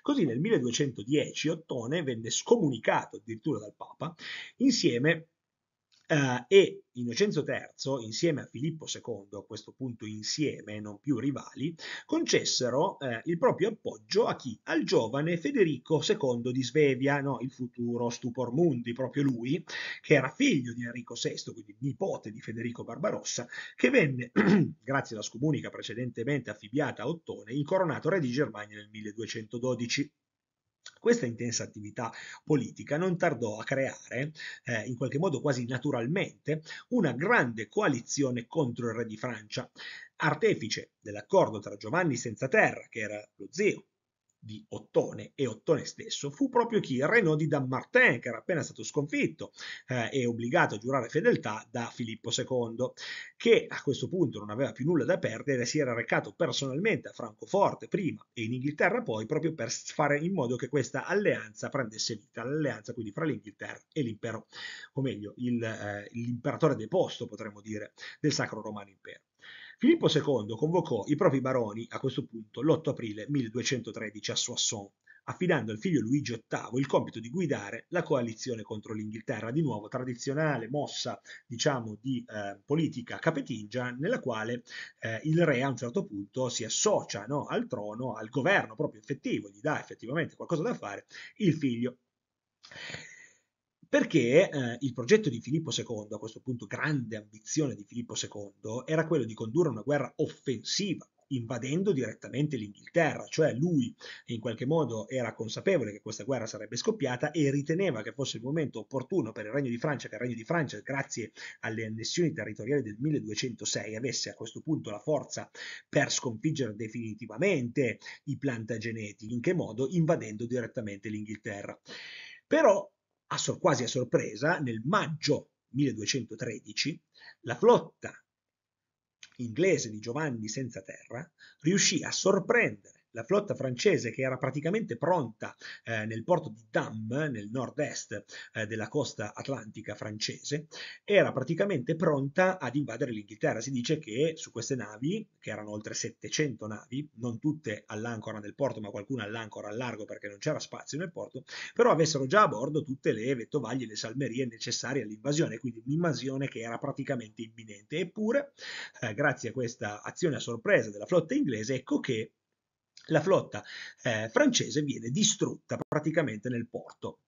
Così nel 1210 Ottone venne scomunicato addirittura dal Papa insieme a Uh, e Innocenzo III, insieme a Filippo II, a questo punto insieme, non più rivali, concessero uh, il proprio appoggio a chi? Al giovane Federico II di Svevia, no? il futuro Stupor Mundi, proprio lui, che era figlio di Enrico VI, quindi nipote di Federico Barbarossa, che venne, grazie alla scomunica precedentemente affibbiata a Ottone, incoronato re di Germania nel 1212. Questa intensa attività politica non tardò a creare, eh, in qualche modo quasi naturalmente, una grande coalizione contro il re di Francia, artefice dell'accordo tra Giovanni senza terra, che era lo zio di Ottone e Ottone stesso fu proprio chi Renaud di Dammartin, che era appena stato sconfitto eh, e obbligato a giurare fedeltà da Filippo II, che a questo punto non aveva più nulla da perdere, si era recato personalmente a Francoforte prima e in Inghilterra poi proprio per fare in modo che questa alleanza prendesse vita, l'alleanza quindi fra l'Inghilterra e l'impero, o meglio, il, eh, l'imperatore deposto, potremmo dire, del Sacro Romano Impero. Filippo II convocò i propri baroni a questo punto l'8 aprile 1213 a Soissons, affidando al figlio Luigi VIII il compito di guidare la coalizione contro l'Inghilterra, di nuovo tradizionale mossa diciamo, di eh, politica capetingia nella quale eh, il re a un certo punto si associa no, al trono, al governo proprio effettivo, gli dà effettivamente qualcosa da fare, il figlio perché eh, il progetto di Filippo II, a questo punto grande ambizione di Filippo II, era quello di condurre una guerra offensiva invadendo direttamente l'Inghilterra, cioè lui in qualche modo era consapevole che questa guerra sarebbe scoppiata e riteneva che fosse il momento opportuno per il Regno di Francia, che il Regno di Francia, grazie alle annessioni territoriali del 1206, avesse a questo punto la forza per sconfiggere definitivamente i Plantageneti, in che modo? Invadendo direttamente l'Inghilterra. Però a sor- quasi a sorpresa, nel maggio 1213, la flotta inglese di Giovanni senza terra riuscì a sorprendere la flotta francese che era praticamente pronta eh, nel porto di Damme, nel nord-est eh, della costa atlantica francese, era praticamente pronta ad invadere l'Inghilterra. Si dice che su queste navi, che erano oltre 700 navi, non tutte all'ancora nel porto, ma qualcuna all'ancora al largo perché non c'era spazio nel porto, però avessero già a bordo tutte le vettovaglie e le salmerie necessarie all'invasione, quindi un'invasione che era praticamente imminente. Eppure, eh, grazie a questa azione a sorpresa della flotta inglese, ecco che la flotta eh, francese viene distrutta praticamente nel porto.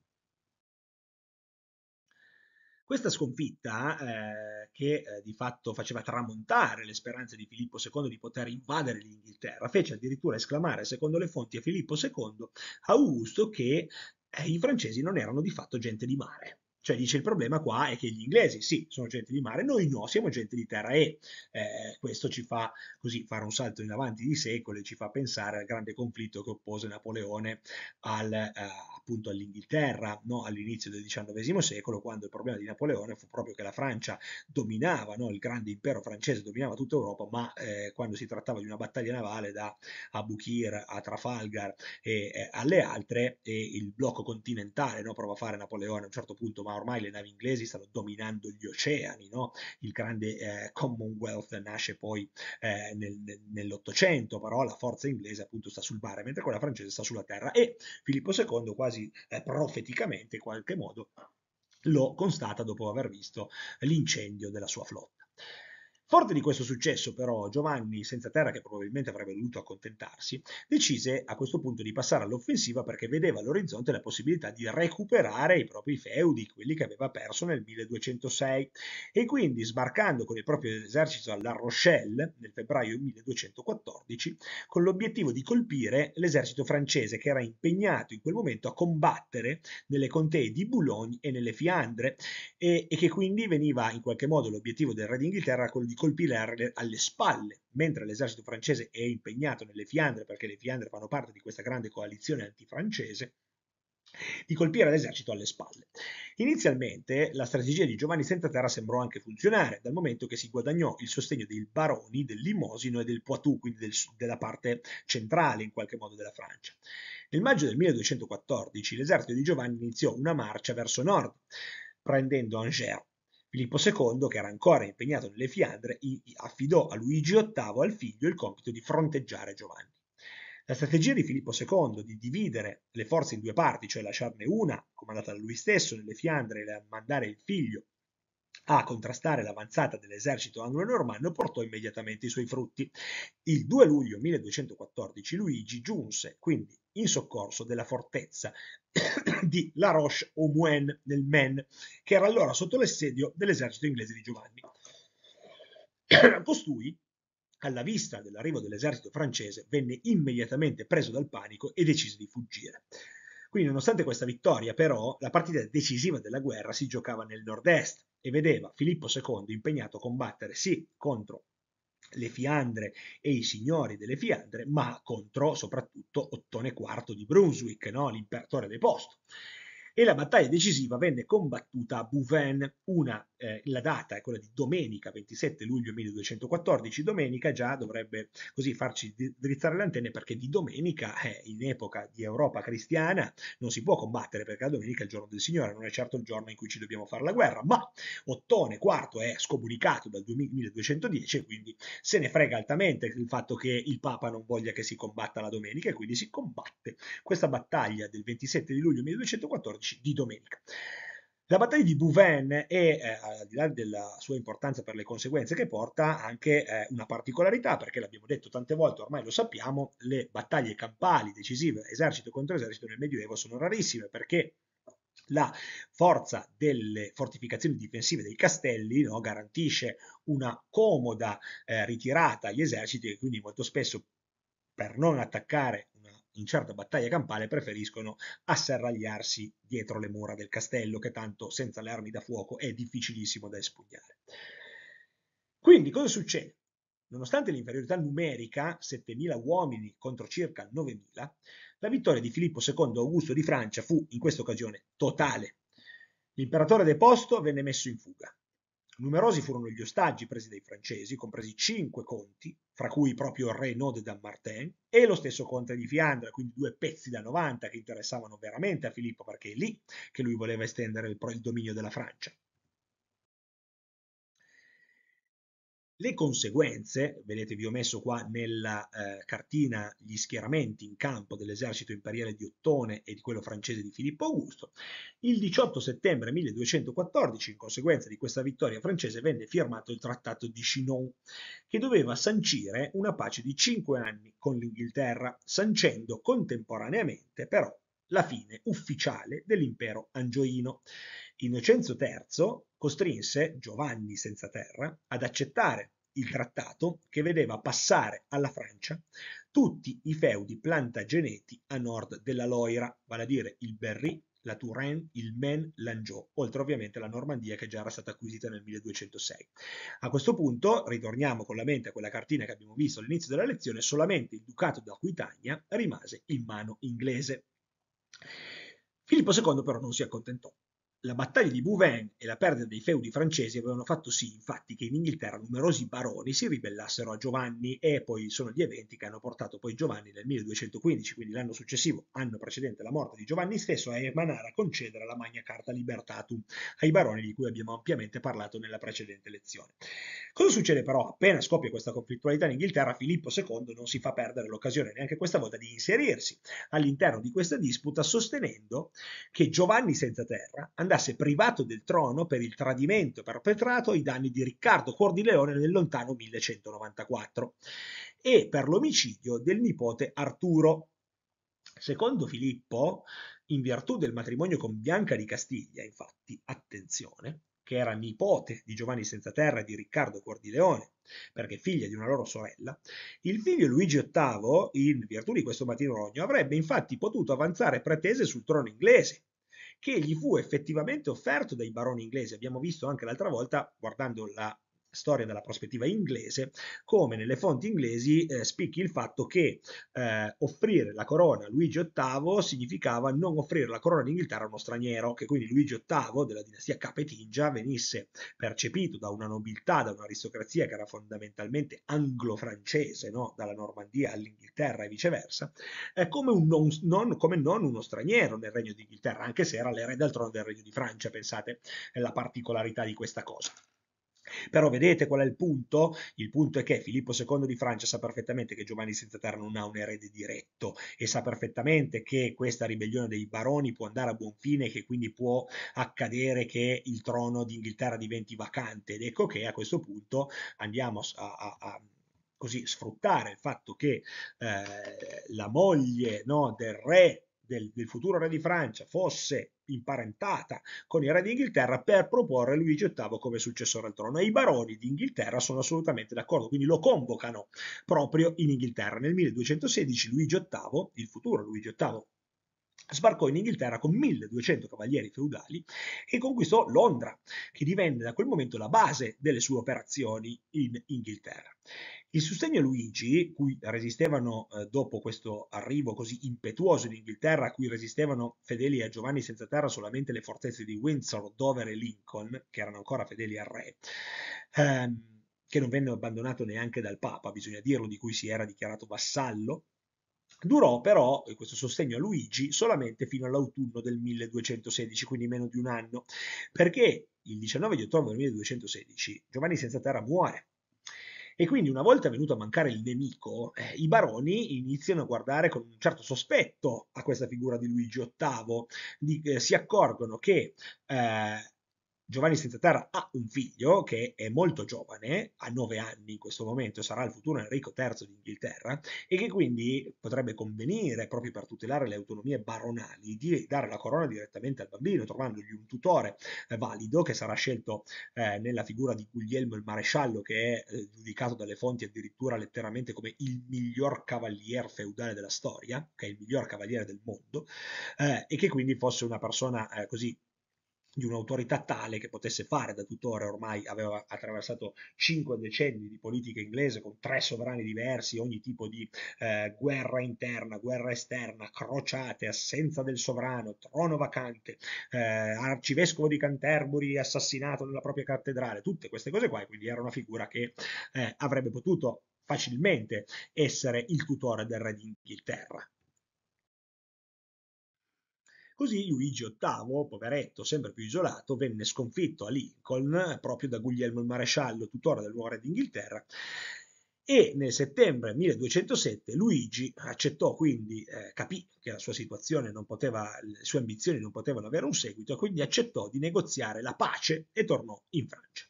Questa sconfitta, eh, che eh, di fatto faceva tramontare le speranze di Filippo II di poter invadere l'Inghilterra, fece addirittura esclamare, secondo le fonti, a Filippo II Augusto che eh, i francesi non erano di fatto gente di mare. Cioè dice il problema qua è che gli inglesi sì, sono gente di mare, noi no, siamo gente di terra e eh, questo ci fa così fare un salto in avanti di secoli, ci fa pensare al grande conflitto che oppose Napoleone al, eh, appunto all'Inghilterra no? all'inizio del XIX secolo, quando il problema di Napoleone fu proprio che la Francia dominava, no? il grande impero francese dominava tutta Europa, ma eh, quando si trattava di una battaglia navale da Abukir a Trafalgar e eh, alle altre, e il blocco continentale no? prova a fare Napoleone a un certo punto, ma ormai le navi inglesi stanno dominando gli oceani, no? il grande eh, Commonwealth nasce poi eh, nel, nel, nell'Ottocento, però la forza inglese appunto sta sul mare, mentre quella francese sta sulla terra e Filippo II quasi eh, profeticamente in qualche modo lo constata dopo aver visto l'incendio della sua flotta. Forte di questo successo, però, Giovanni, senza terra che probabilmente avrebbe dovuto accontentarsi, decise a questo punto di passare all'offensiva perché vedeva all'orizzonte la possibilità di recuperare i propri feudi, quelli che aveva perso nel 1206, e quindi sbarcando con il proprio esercito alla Rochelle nel febbraio 1214, con l'obiettivo di colpire l'esercito francese che era impegnato in quel momento a combattere nelle contee di Boulogne e nelle Fiandre, e, e che quindi veniva in qualche modo l'obiettivo del re d'Inghilterra quello di colpire alle spalle, mentre l'esercito francese è impegnato nelle Fiandre, perché le Fiandre fanno parte di questa grande coalizione antifrancese, di colpire l'esercito alle spalle. Inizialmente la strategia di Giovanni Senza Terra sembrò anche funzionare, dal momento che si guadagnò il sostegno dei baroni del Limosino e del Poitou, quindi del, della parte centrale in qualche modo della Francia. Nel maggio del 1214 l'esercito di Giovanni iniziò una marcia verso nord, prendendo Angers, Filippo II, che era ancora impegnato nelle Fiandre, affidò a Luigi VIII, al figlio, il compito di fronteggiare Giovanni. La strategia di Filippo II di dividere le forze in due parti, cioè lasciarne una comandata da lui stesso nelle Fiandre e mandare il figlio a contrastare l'avanzata dell'esercito anglo-normanno portò immediatamente i suoi frutti. Il 2 luglio 1214 Luigi giunse quindi in soccorso della fortezza di La roche au nel Maine, che era allora sotto l'assedio dell'esercito inglese di Giovanni. Costui, alla vista dell'arrivo dell'esercito francese, venne immediatamente preso dal panico e decise di fuggire. Quindi nonostante questa vittoria però la partita decisiva della guerra si giocava nel nord-est e vedeva Filippo II impegnato a combattere sì contro le Fiandre e i signori delle Fiandre, ma contro soprattutto Ottone IV di Brunswick, no? l'imperatore dei Post. E la battaglia decisiva venne combattuta a Bouvain, una eh, la data è quella di domenica 27 luglio 1214, domenica già dovrebbe così farci drizzare le antenne perché di domenica, eh, in epoca di Europa cristiana, non si può combattere perché la domenica è il giorno del Signore, non è certo il giorno in cui ci dobbiamo fare la guerra, ma Ottone IV è scomunicato dal 1210 e quindi se ne frega altamente il fatto che il Papa non voglia che si combatta la domenica e quindi si combatte questa battaglia del 27 di luglio 1214 di domenica. La battaglia di Bouvain è, eh, al di là della sua importanza per le conseguenze che porta, anche eh, una particolarità, perché l'abbiamo detto tante volte, ormai lo sappiamo, le battaglie campali decisive esercito contro esercito nel Medioevo sono rarissime, perché la forza delle fortificazioni difensive dei castelli no, garantisce una comoda eh, ritirata agli eserciti e quindi molto spesso per non attaccare una in certa battaglia campale preferiscono asserragliarsi dietro le mura del castello, che tanto senza le armi da fuoco è difficilissimo da espugnare. Quindi cosa succede? Nonostante l'inferiorità numerica, 7.000 uomini contro circa 9.000, la vittoria di Filippo II Augusto di Francia fu in questa occasione totale. L'imperatore deposto venne messo in fuga. Numerosi furono gli ostaggi presi dai francesi, compresi cinque conti, fra cui proprio il re Node Martin e lo stesso conte di Fiandra, quindi due pezzi da 90 che interessavano veramente a Filippo perché è lì che lui voleva estendere il, il dominio della Francia. Le conseguenze, vedete vi ho messo qua nella eh, cartina gli schieramenti in campo dell'esercito imperiale di Ottone e di quello francese di Filippo Augusto, il 18 settembre 1214 in conseguenza di questa vittoria francese venne firmato il trattato di Chinon che doveva sancire una pace di 5 anni con l'Inghilterra, sancendo contemporaneamente però la fine ufficiale dell'impero angioino. Innocenzo III costrinse Giovanni senza terra ad accettare il trattato che vedeva passare alla Francia tutti i feudi plantageneti a nord della Loira, vale a dire il Berry, la Touraine, il Maine, l'Anjou, oltre ovviamente alla Normandia che già era stata acquisita nel 1206. A questo punto ritorniamo con la mente a quella cartina che abbiamo visto all'inizio della lezione, solamente il ducato d'Aquitania rimase in mano inglese. Filippo II però non si accontentò. La battaglia di Bouvain e la perdita dei feudi francesi avevano fatto sì, infatti, che in Inghilterra numerosi baroni si ribellassero a Giovanni e poi sono gli eventi che hanno portato poi Giovanni nel 1215, quindi l'anno successivo, anno precedente alla morte di Giovanni stesso, a emanare, a concedere la Magna Carta Libertatum ai baroni di cui abbiamo ampiamente parlato nella precedente lezione. Cosa succede però? Appena scoppia questa conflittualità in Inghilterra, Filippo II non si fa perdere l'occasione neanche questa volta di inserirsi all'interno di questa disputa sostenendo che Giovanni senza terra andava tornasse privato del trono per il tradimento perpetrato ai danni di Riccardo Cuor di Leone nel lontano 1194 e per l'omicidio del nipote Arturo. Secondo Filippo, in virtù del matrimonio con Bianca di Castiglia, infatti, attenzione, che era nipote di Giovanni Senza Terra e di Riccardo Cuor di Leone, perché figlia di una loro sorella, il figlio Luigi VIII, in virtù di questo matrimonio, avrebbe infatti potuto avanzare pretese sul trono inglese, che gli fu effettivamente offerto dai baroni inglesi. Abbiamo visto anche l'altra volta, guardando la storia dalla prospettiva inglese, come nelle fonti inglesi eh, spicchi il fatto che eh, offrire la corona a Luigi VIII significava non offrire la corona d'Inghilterra a uno straniero, che quindi Luigi VIII della dinastia Capetingia venisse percepito da una nobiltà, da un'aristocrazia che era fondamentalmente anglo-francese, no? dalla Normandia all'Inghilterra e viceversa, eh, come, un non, non, come non uno straniero nel Regno d'Inghilterra, anche se era l'erede al trono del Regno di Francia, pensate la particolarità di questa cosa. Però vedete qual è il punto? Il punto è che Filippo II di Francia sa perfettamente che Giovanni senza terra non ha un erede diretto e sa perfettamente che questa ribellione dei baroni può andare a buon fine e che quindi può accadere che il trono d'Inghilterra diventi vacante ed ecco che a questo punto andiamo a, a, a così sfruttare il fatto che eh, la moglie no, del re del, del, futuro re di Francia fosse imparentata con i re d'Inghilterra per proporre Luigi VIII come successore al trono. E i baroni d'Inghilterra sono assolutamente d'accordo, quindi lo convocano proprio in Inghilterra. Nel 1216 Luigi VIII, il futuro Luigi VIII, sbarcò in Inghilterra con 1200 cavalieri feudali e conquistò Londra, che divenne da quel momento la base delle sue operazioni in Inghilterra. Il sostegno a Luigi, cui resistevano eh, dopo questo arrivo così impetuoso in Inghilterra, a cui resistevano fedeli a Giovanni senza terra solamente le fortezze di Windsor, Dover e Lincoln, che erano ancora fedeli al re, ehm, che non venne abbandonato neanche dal Papa, bisogna dirlo, di cui si era dichiarato vassallo, Durò però eh, questo sostegno a Luigi solamente fino all'autunno del 1216, quindi meno di un anno, perché il 19 di ottobre del 1216 Giovanni Senza Terra muore e quindi una volta venuto a mancare il nemico, eh, i baroni iniziano a guardare con un certo sospetto a questa figura di Luigi VIII, di, eh, si accorgono che eh, Giovanni Senza Terra ha un figlio che è molto giovane, ha nove anni in questo momento, sarà il futuro Enrico III d'Inghilterra, e che quindi potrebbe convenire, proprio per tutelare le autonomie baronali, di dare la corona direttamente al bambino, trovandogli un tutore eh, valido che sarà scelto eh, nella figura di Guglielmo il Maresciallo, che è eh, giudicato dalle fonti addirittura letteralmente come il miglior cavaliere feudale della storia, che è il miglior cavaliere del mondo, eh, e che quindi fosse una persona eh, così di un'autorità tale che potesse fare da tutore, ormai aveva attraversato cinque decenni di politica inglese con tre sovrani diversi, ogni tipo di eh, guerra interna, guerra esterna, crociate, assenza del sovrano, trono vacante, eh, arcivescovo di Canterbury assassinato nella propria cattedrale, tutte queste cose qua, quindi era una figura che eh, avrebbe potuto facilmente essere il tutore del re d'Inghilterra. Così Luigi VIII, poveretto, sempre più isolato, venne sconfitto a Lincoln proprio da Guglielmo il maresciallo, tutore del nuovo re d'Inghilterra, e nel settembre 1207 Luigi accettò quindi, eh, capì che la sua situazione non poteva, le sue ambizioni non potevano avere un seguito, quindi accettò di negoziare la pace e tornò in Francia.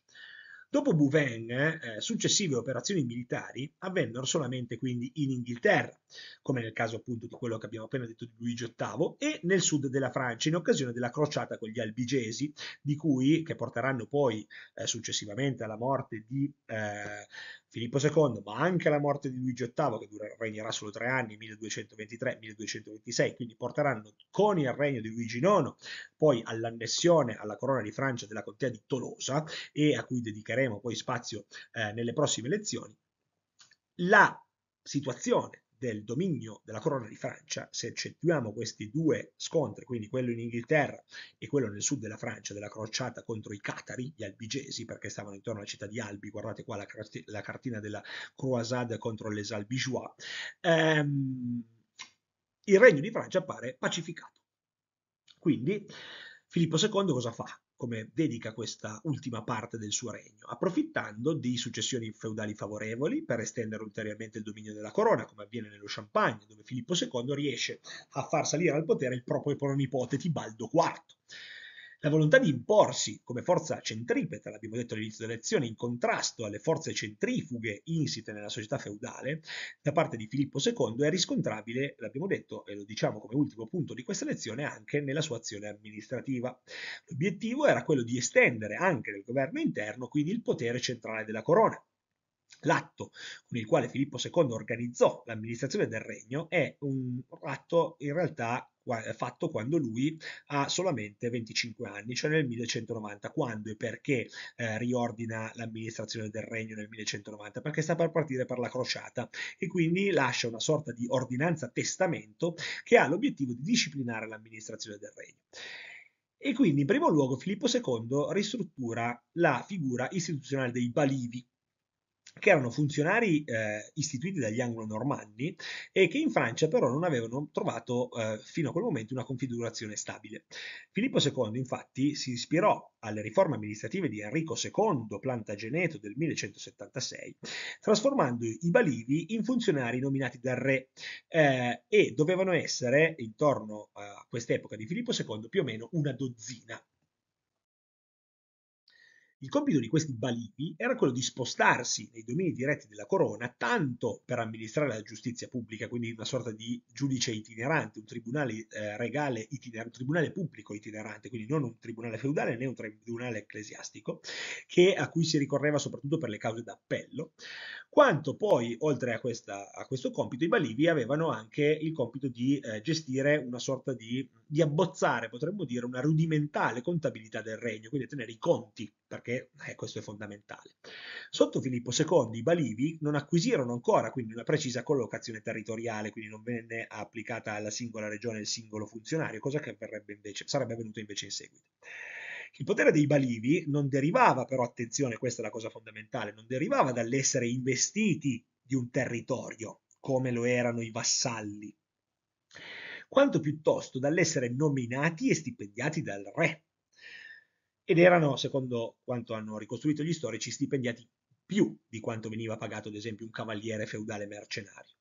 Dopo Bouvain, eh, successive operazioni militari avvennero solamente quindi in Inghilterra, come nel caso appunto di quello che abbiamo appena detto di Luigi VIII, e nel sud della Francia in occasione della crociata con gli albigesi, di cui, che porteranno poi eh, successivamente alla morte di eh, Filippo II, ma anche la morte di Luigi VIII, che durerà, regnerà solo tre anni, 1223-1226, quindi porteranno con il regno di Luigi IX, poi all'annessione alla corona di Francia della contea di Tolosa, e a cui dedicheremo poi spazio eh, nelle prossime lezioni, la situazione del dominio della corona di Francia, se eccettuiamo questi due scontri, quindi quello in Inghilterra e quello nel sud della Francia, della crociata contro i catari, gli albigesi, perché stavano intorno alla città di Albi, guardate qua la, la cartina della croisade contro les albigeois, ehm, il regno di Francia appare pacificato. Quindi Filippo II cosa fa? come dedica questa ultima parte del suo regno, approfittando di successioni feudali favorevoli per estendere ulteriormente il dominio della corona, come avviene nello Champagne, dove Filippo II riesce a far salire al potere il proprio pronipote Tibaldo IV. La volontà di imporsi come forza centripeta, l'abbiamo detto all'inizio della lezione, in contrasto alle forze centrifughe insite nella società feudale da parte di Filippo II è riscontrabile, l'abbiamo detto e lo diciamo come ultimo punto di questa lezione, anche nella sua azione amministrativa. L'obiettivo era quello di estendere anche nel governo interno quindi il potere centrale della corona L'atto con il quale Filippo II organizzò l'amministrazione del regno è un atto in realtà fatto quando lui ha solamente 25 anni, cioè nel 1190. Quando e perché eh, riordina l'amministrazione del regno nel 1190? Perché sta per partire per la crociata e quindi lascia una sorta di ordinanza testamento che ha l'obiettivo di disciplinare l'amministrazione del regno. E quindi in primo luogo Filippo II ristruttura la figura istituzionale dei balivi, che erano funzionari eh, istituiti dagli anglo-normanni e che in Francia però non avevano trovato eh, fino a quel momento una configurazione stabile. Filippo II infatti si ispirò alle riforme amministrative di Enrico II Plantageneto del 1176, trasformando i balivi in funzionari nominati dal re eh, e dovevano essere intorno a quest'epoca di Filippo II più o meno una dozzina. Il compito di questi balivi era quello di spostarsi nei domini diretti della corona tanto per amministrare la giustizia pubblica, quindi una sorta di giudice itinerante, un tribunale eh, regale itinerante, un tribunale pubblico itinerante, quindi non un tribunale feudale né un tribunale ecclesiastico, che, a cui si ricorreva soprattutto per le cause d'appello, quanto poi, oltre a, questa, a questo compito, i balivi avevano anche il compito di eh, gestire una sorta di di abbozzare, potremmo dire, una rudimentale contabilità del regno, quindi tenere i conti, perché eh, questo è fondamentale. Sotto Filippo II i Balivi non acquisirono ancora quindi una precisa collocazione territoriale, quindi non venne applicata alla singola regione il singolo funzionario, cosa che invece, sarebbe avvenuta invece in seguito. Il potere dei Balivi non derivava però, attenzione, questa è la cosa fondamentale, non derivava dall'essere investiti di un territorio, come lo erano i vassalli quanto piuttosto dall'essere nominati e stipendiati dal re. Ed erano, secondo quanto hanno ricostruito gli storici, stipendiati più di quanto veniva pagato, ad esempio, un cavaliere feudale mercenario.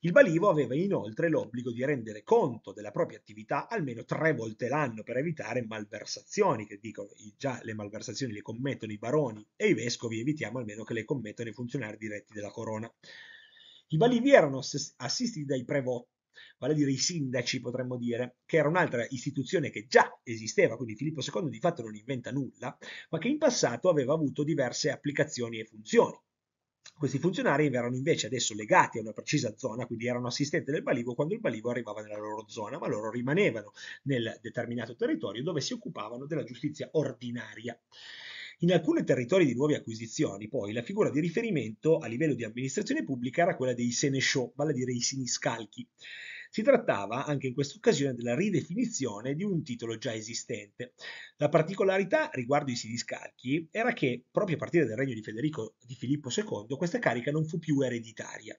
Il balivo aveva inoltre l'obbligo di rendere conto della propria attività almeno tre volte l'anno per evitare malversazioni, che dicono già le malversazioni le commettono i baroni e i vescovi, evitiamo almeno che le commettano i funzionari diretti della corona. I balivi erano assistiti dai, prevo- vale a dire i sindaci potremmo dire, che era un'altra istituzione che già esisteva, quindi Filippo II di fatto non inventa nulla, ma che in passato aveva avuto diverse applicazioni e funzioni. Questi funzionari erano invece adesso legati a una precisa zona, quindi erano assistenti del balivo quando il balivo arrivava nella loro zona, ma loro rimanevano nel determinato territorio dove si occupavano della giustizia ordinaria. In alcuni territori di nuove acquisizioni, poi, la figura di riferimento a livello di amministrazione pubblica era quella dei senesciò, vale a dire i siniscalchi. Si trattava anche in questa occasione della ridefinizione di un titolo già esistente. La particolarità riguardo i siniscalchi era che, proprio a partire dal regno di Federico di Filippo II, questa carica non fu più ereditaria.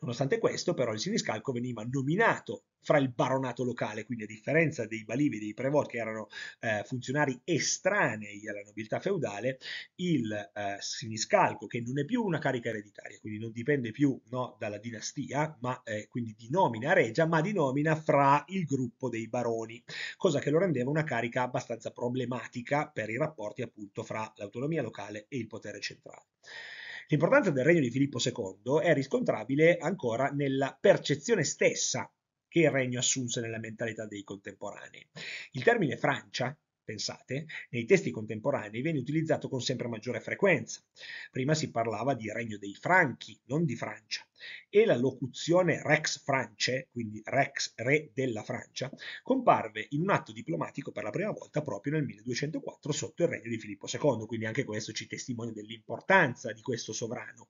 Nonostante questo, però, il Siniscalco veniva nominato fra il baronato locale, quindi a differenza dei balivi e dei prevot che erano eh, funzionari estranei alla nobiltà feudale, il eh, siniscalco, che non è più una carica ereditaria, quindi non dipende più no, dalla dinastia, ma eh, quindi di nomina regia, ma di nomina fra il gruppo dei baroni, cosa che lo rendeva una carica abbastanza problematica per i rapporti appunto fra l'autonomia locale e il potere centrale. L'importanza del regno di Filippo II è riscontrabile ancora nella percezione stessa che il regno assunse nella mentalità dei contemporanei. Il termine Francia pensate, nei testi contemporanei viene utilizzato con sempre maggiore frequenza. Prima si parlava di regno dei Franchi, non di Francia, e la locuzione rex France, quindi rex re della Francia, comparve in un atto diplomatico per la prima volta proprio nel 1204 sotto il regno di Filippo II, quindi anche questo ci testimonia dell'importanza di questo sovrano.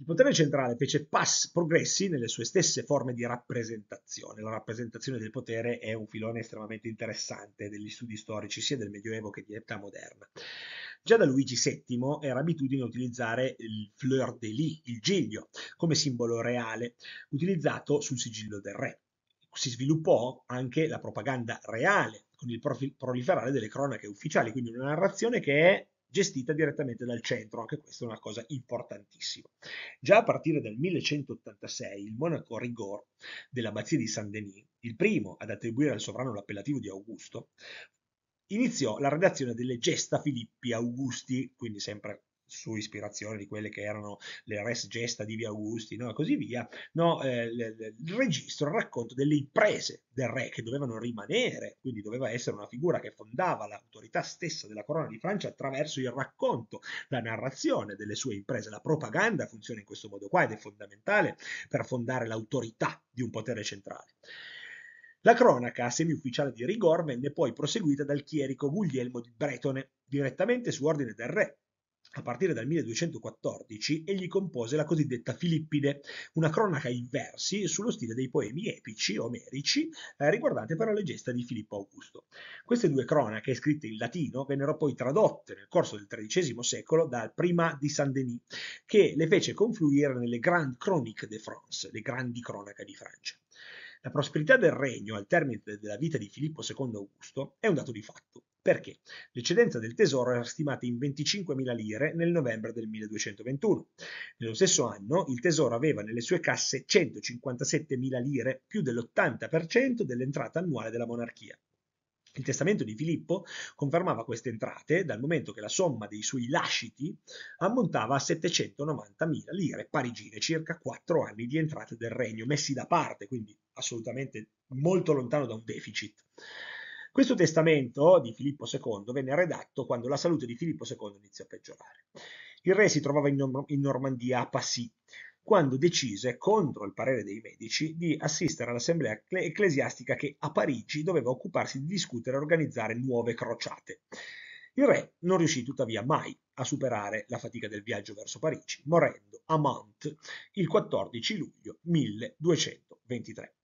Il potere centrale fece pass, progressi nelle sue stesse forme di rappresentazione. La rappresentazione del potere è un filone estremamente interessante degli studi storici sia del Medioevo che di età moderna. Già da Luigi VII era abitudine utilizzare il fleur de lis, il giglio, come simbolo reale, utilizzato sul sigillo del re. Si sviluppò anche la propaganda reale, con il proliferare delle cronache ufficiali, quindi una narrazione che è gestita direttamente dal centro, anche questa è una cosa importantissima. Già a partire dal 1186 il monaco Rigor dell'abbazia di Saint-Denis, il primo ad attribuire al sovrano l'appellativo di Augusto, iniziò la redazione delle Gesta Filippi Augusti, quindi sempre su ispirazione di quelle che erano le res gesta di Via Augusti no? e così via, no? eh, il, il registro il racconto delle imprese del re che dovevano rimanere, quindi doveva essere una figura che fondava l'autorità stessa della corona di Francia attraverso il racconto, la narrazione delle sue imprese, la propaganda funziona in questo modo qua ed è fondamentale per fondare l'autorità di un potere centrale. La cronaca semiufficiale di rigor venne poi proseguita dal chierico Guglielmo di Bretone, direttamente su ordine del re, a partire dal 1214 egli compose la cosiddetta Filippide, una cronaca in versi sullo stile dei poemi epici omerici eh, riguardante però le gesta di Filippo Augusto. Queste due cronache, scritte in latino, vennero poi tradotte nel corso del XIII secolo dal Prima di Saint-Denis, che le fece confluire nelle Grandes Chroniques de France, le grandi cronache di Francia. La prosperità del regno al termine della vita di Filippo II Augusto è un dato di fatto perché? L'eccedenza del tesoro era stimata in 25.000 lire nel novembre del 1221. Nello stesso anno il tesoro aveva nelle sue casse 157.000 lire, più dell'80% dell'entrata annuale della monarchia. Il testamento di Filippo confermava queste entrate dal momento che la somma dei suoi lasciti ammontava a 790.000 lire parigine, circa 4 anni di entrate del regno messi da parte, quindi assolutamente molto lontano da un deficit. Questo testamento di Filippo II venne redatto quando la salute di Filippo II iniziò a peggiorare. Il re si trovava in, Norm in Normandia a Passy, quando decise, contro il parere dei medici, di assistere all'assemblea ecclesiastica che a Parigi doveva occuparsi di discutere e organizzare nuove crociate. Il re non riuscì tuttavia mai a superare la fatica del viaggio verso Parigi, morendo a Mantes il 14 luglio 1223.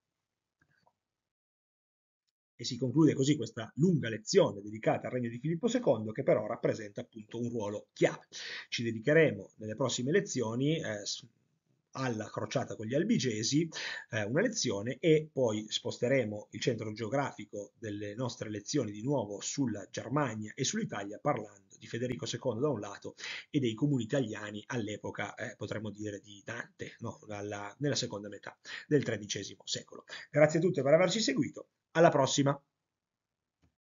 E si conclude così questa lunga lezione dedicata al regno di Filippo II, che però rappresenta appunto un ruolo chiave. Ci dedicheremo nelle prossime lezioni. Eh, alla crociata con gli albigesi, eh, una lezione e poi sposteremo il centro geografico delle nostre lezioni di nuovo sulla Germania e sull'Italia parlando di Federico II da un lato e dei comuni italiani all'epoca, eh, potremmo dire, di Dante, no? Dalla, nella seconda metà del XIII secolo. Grazie a tutti per averci seguito alla prossima!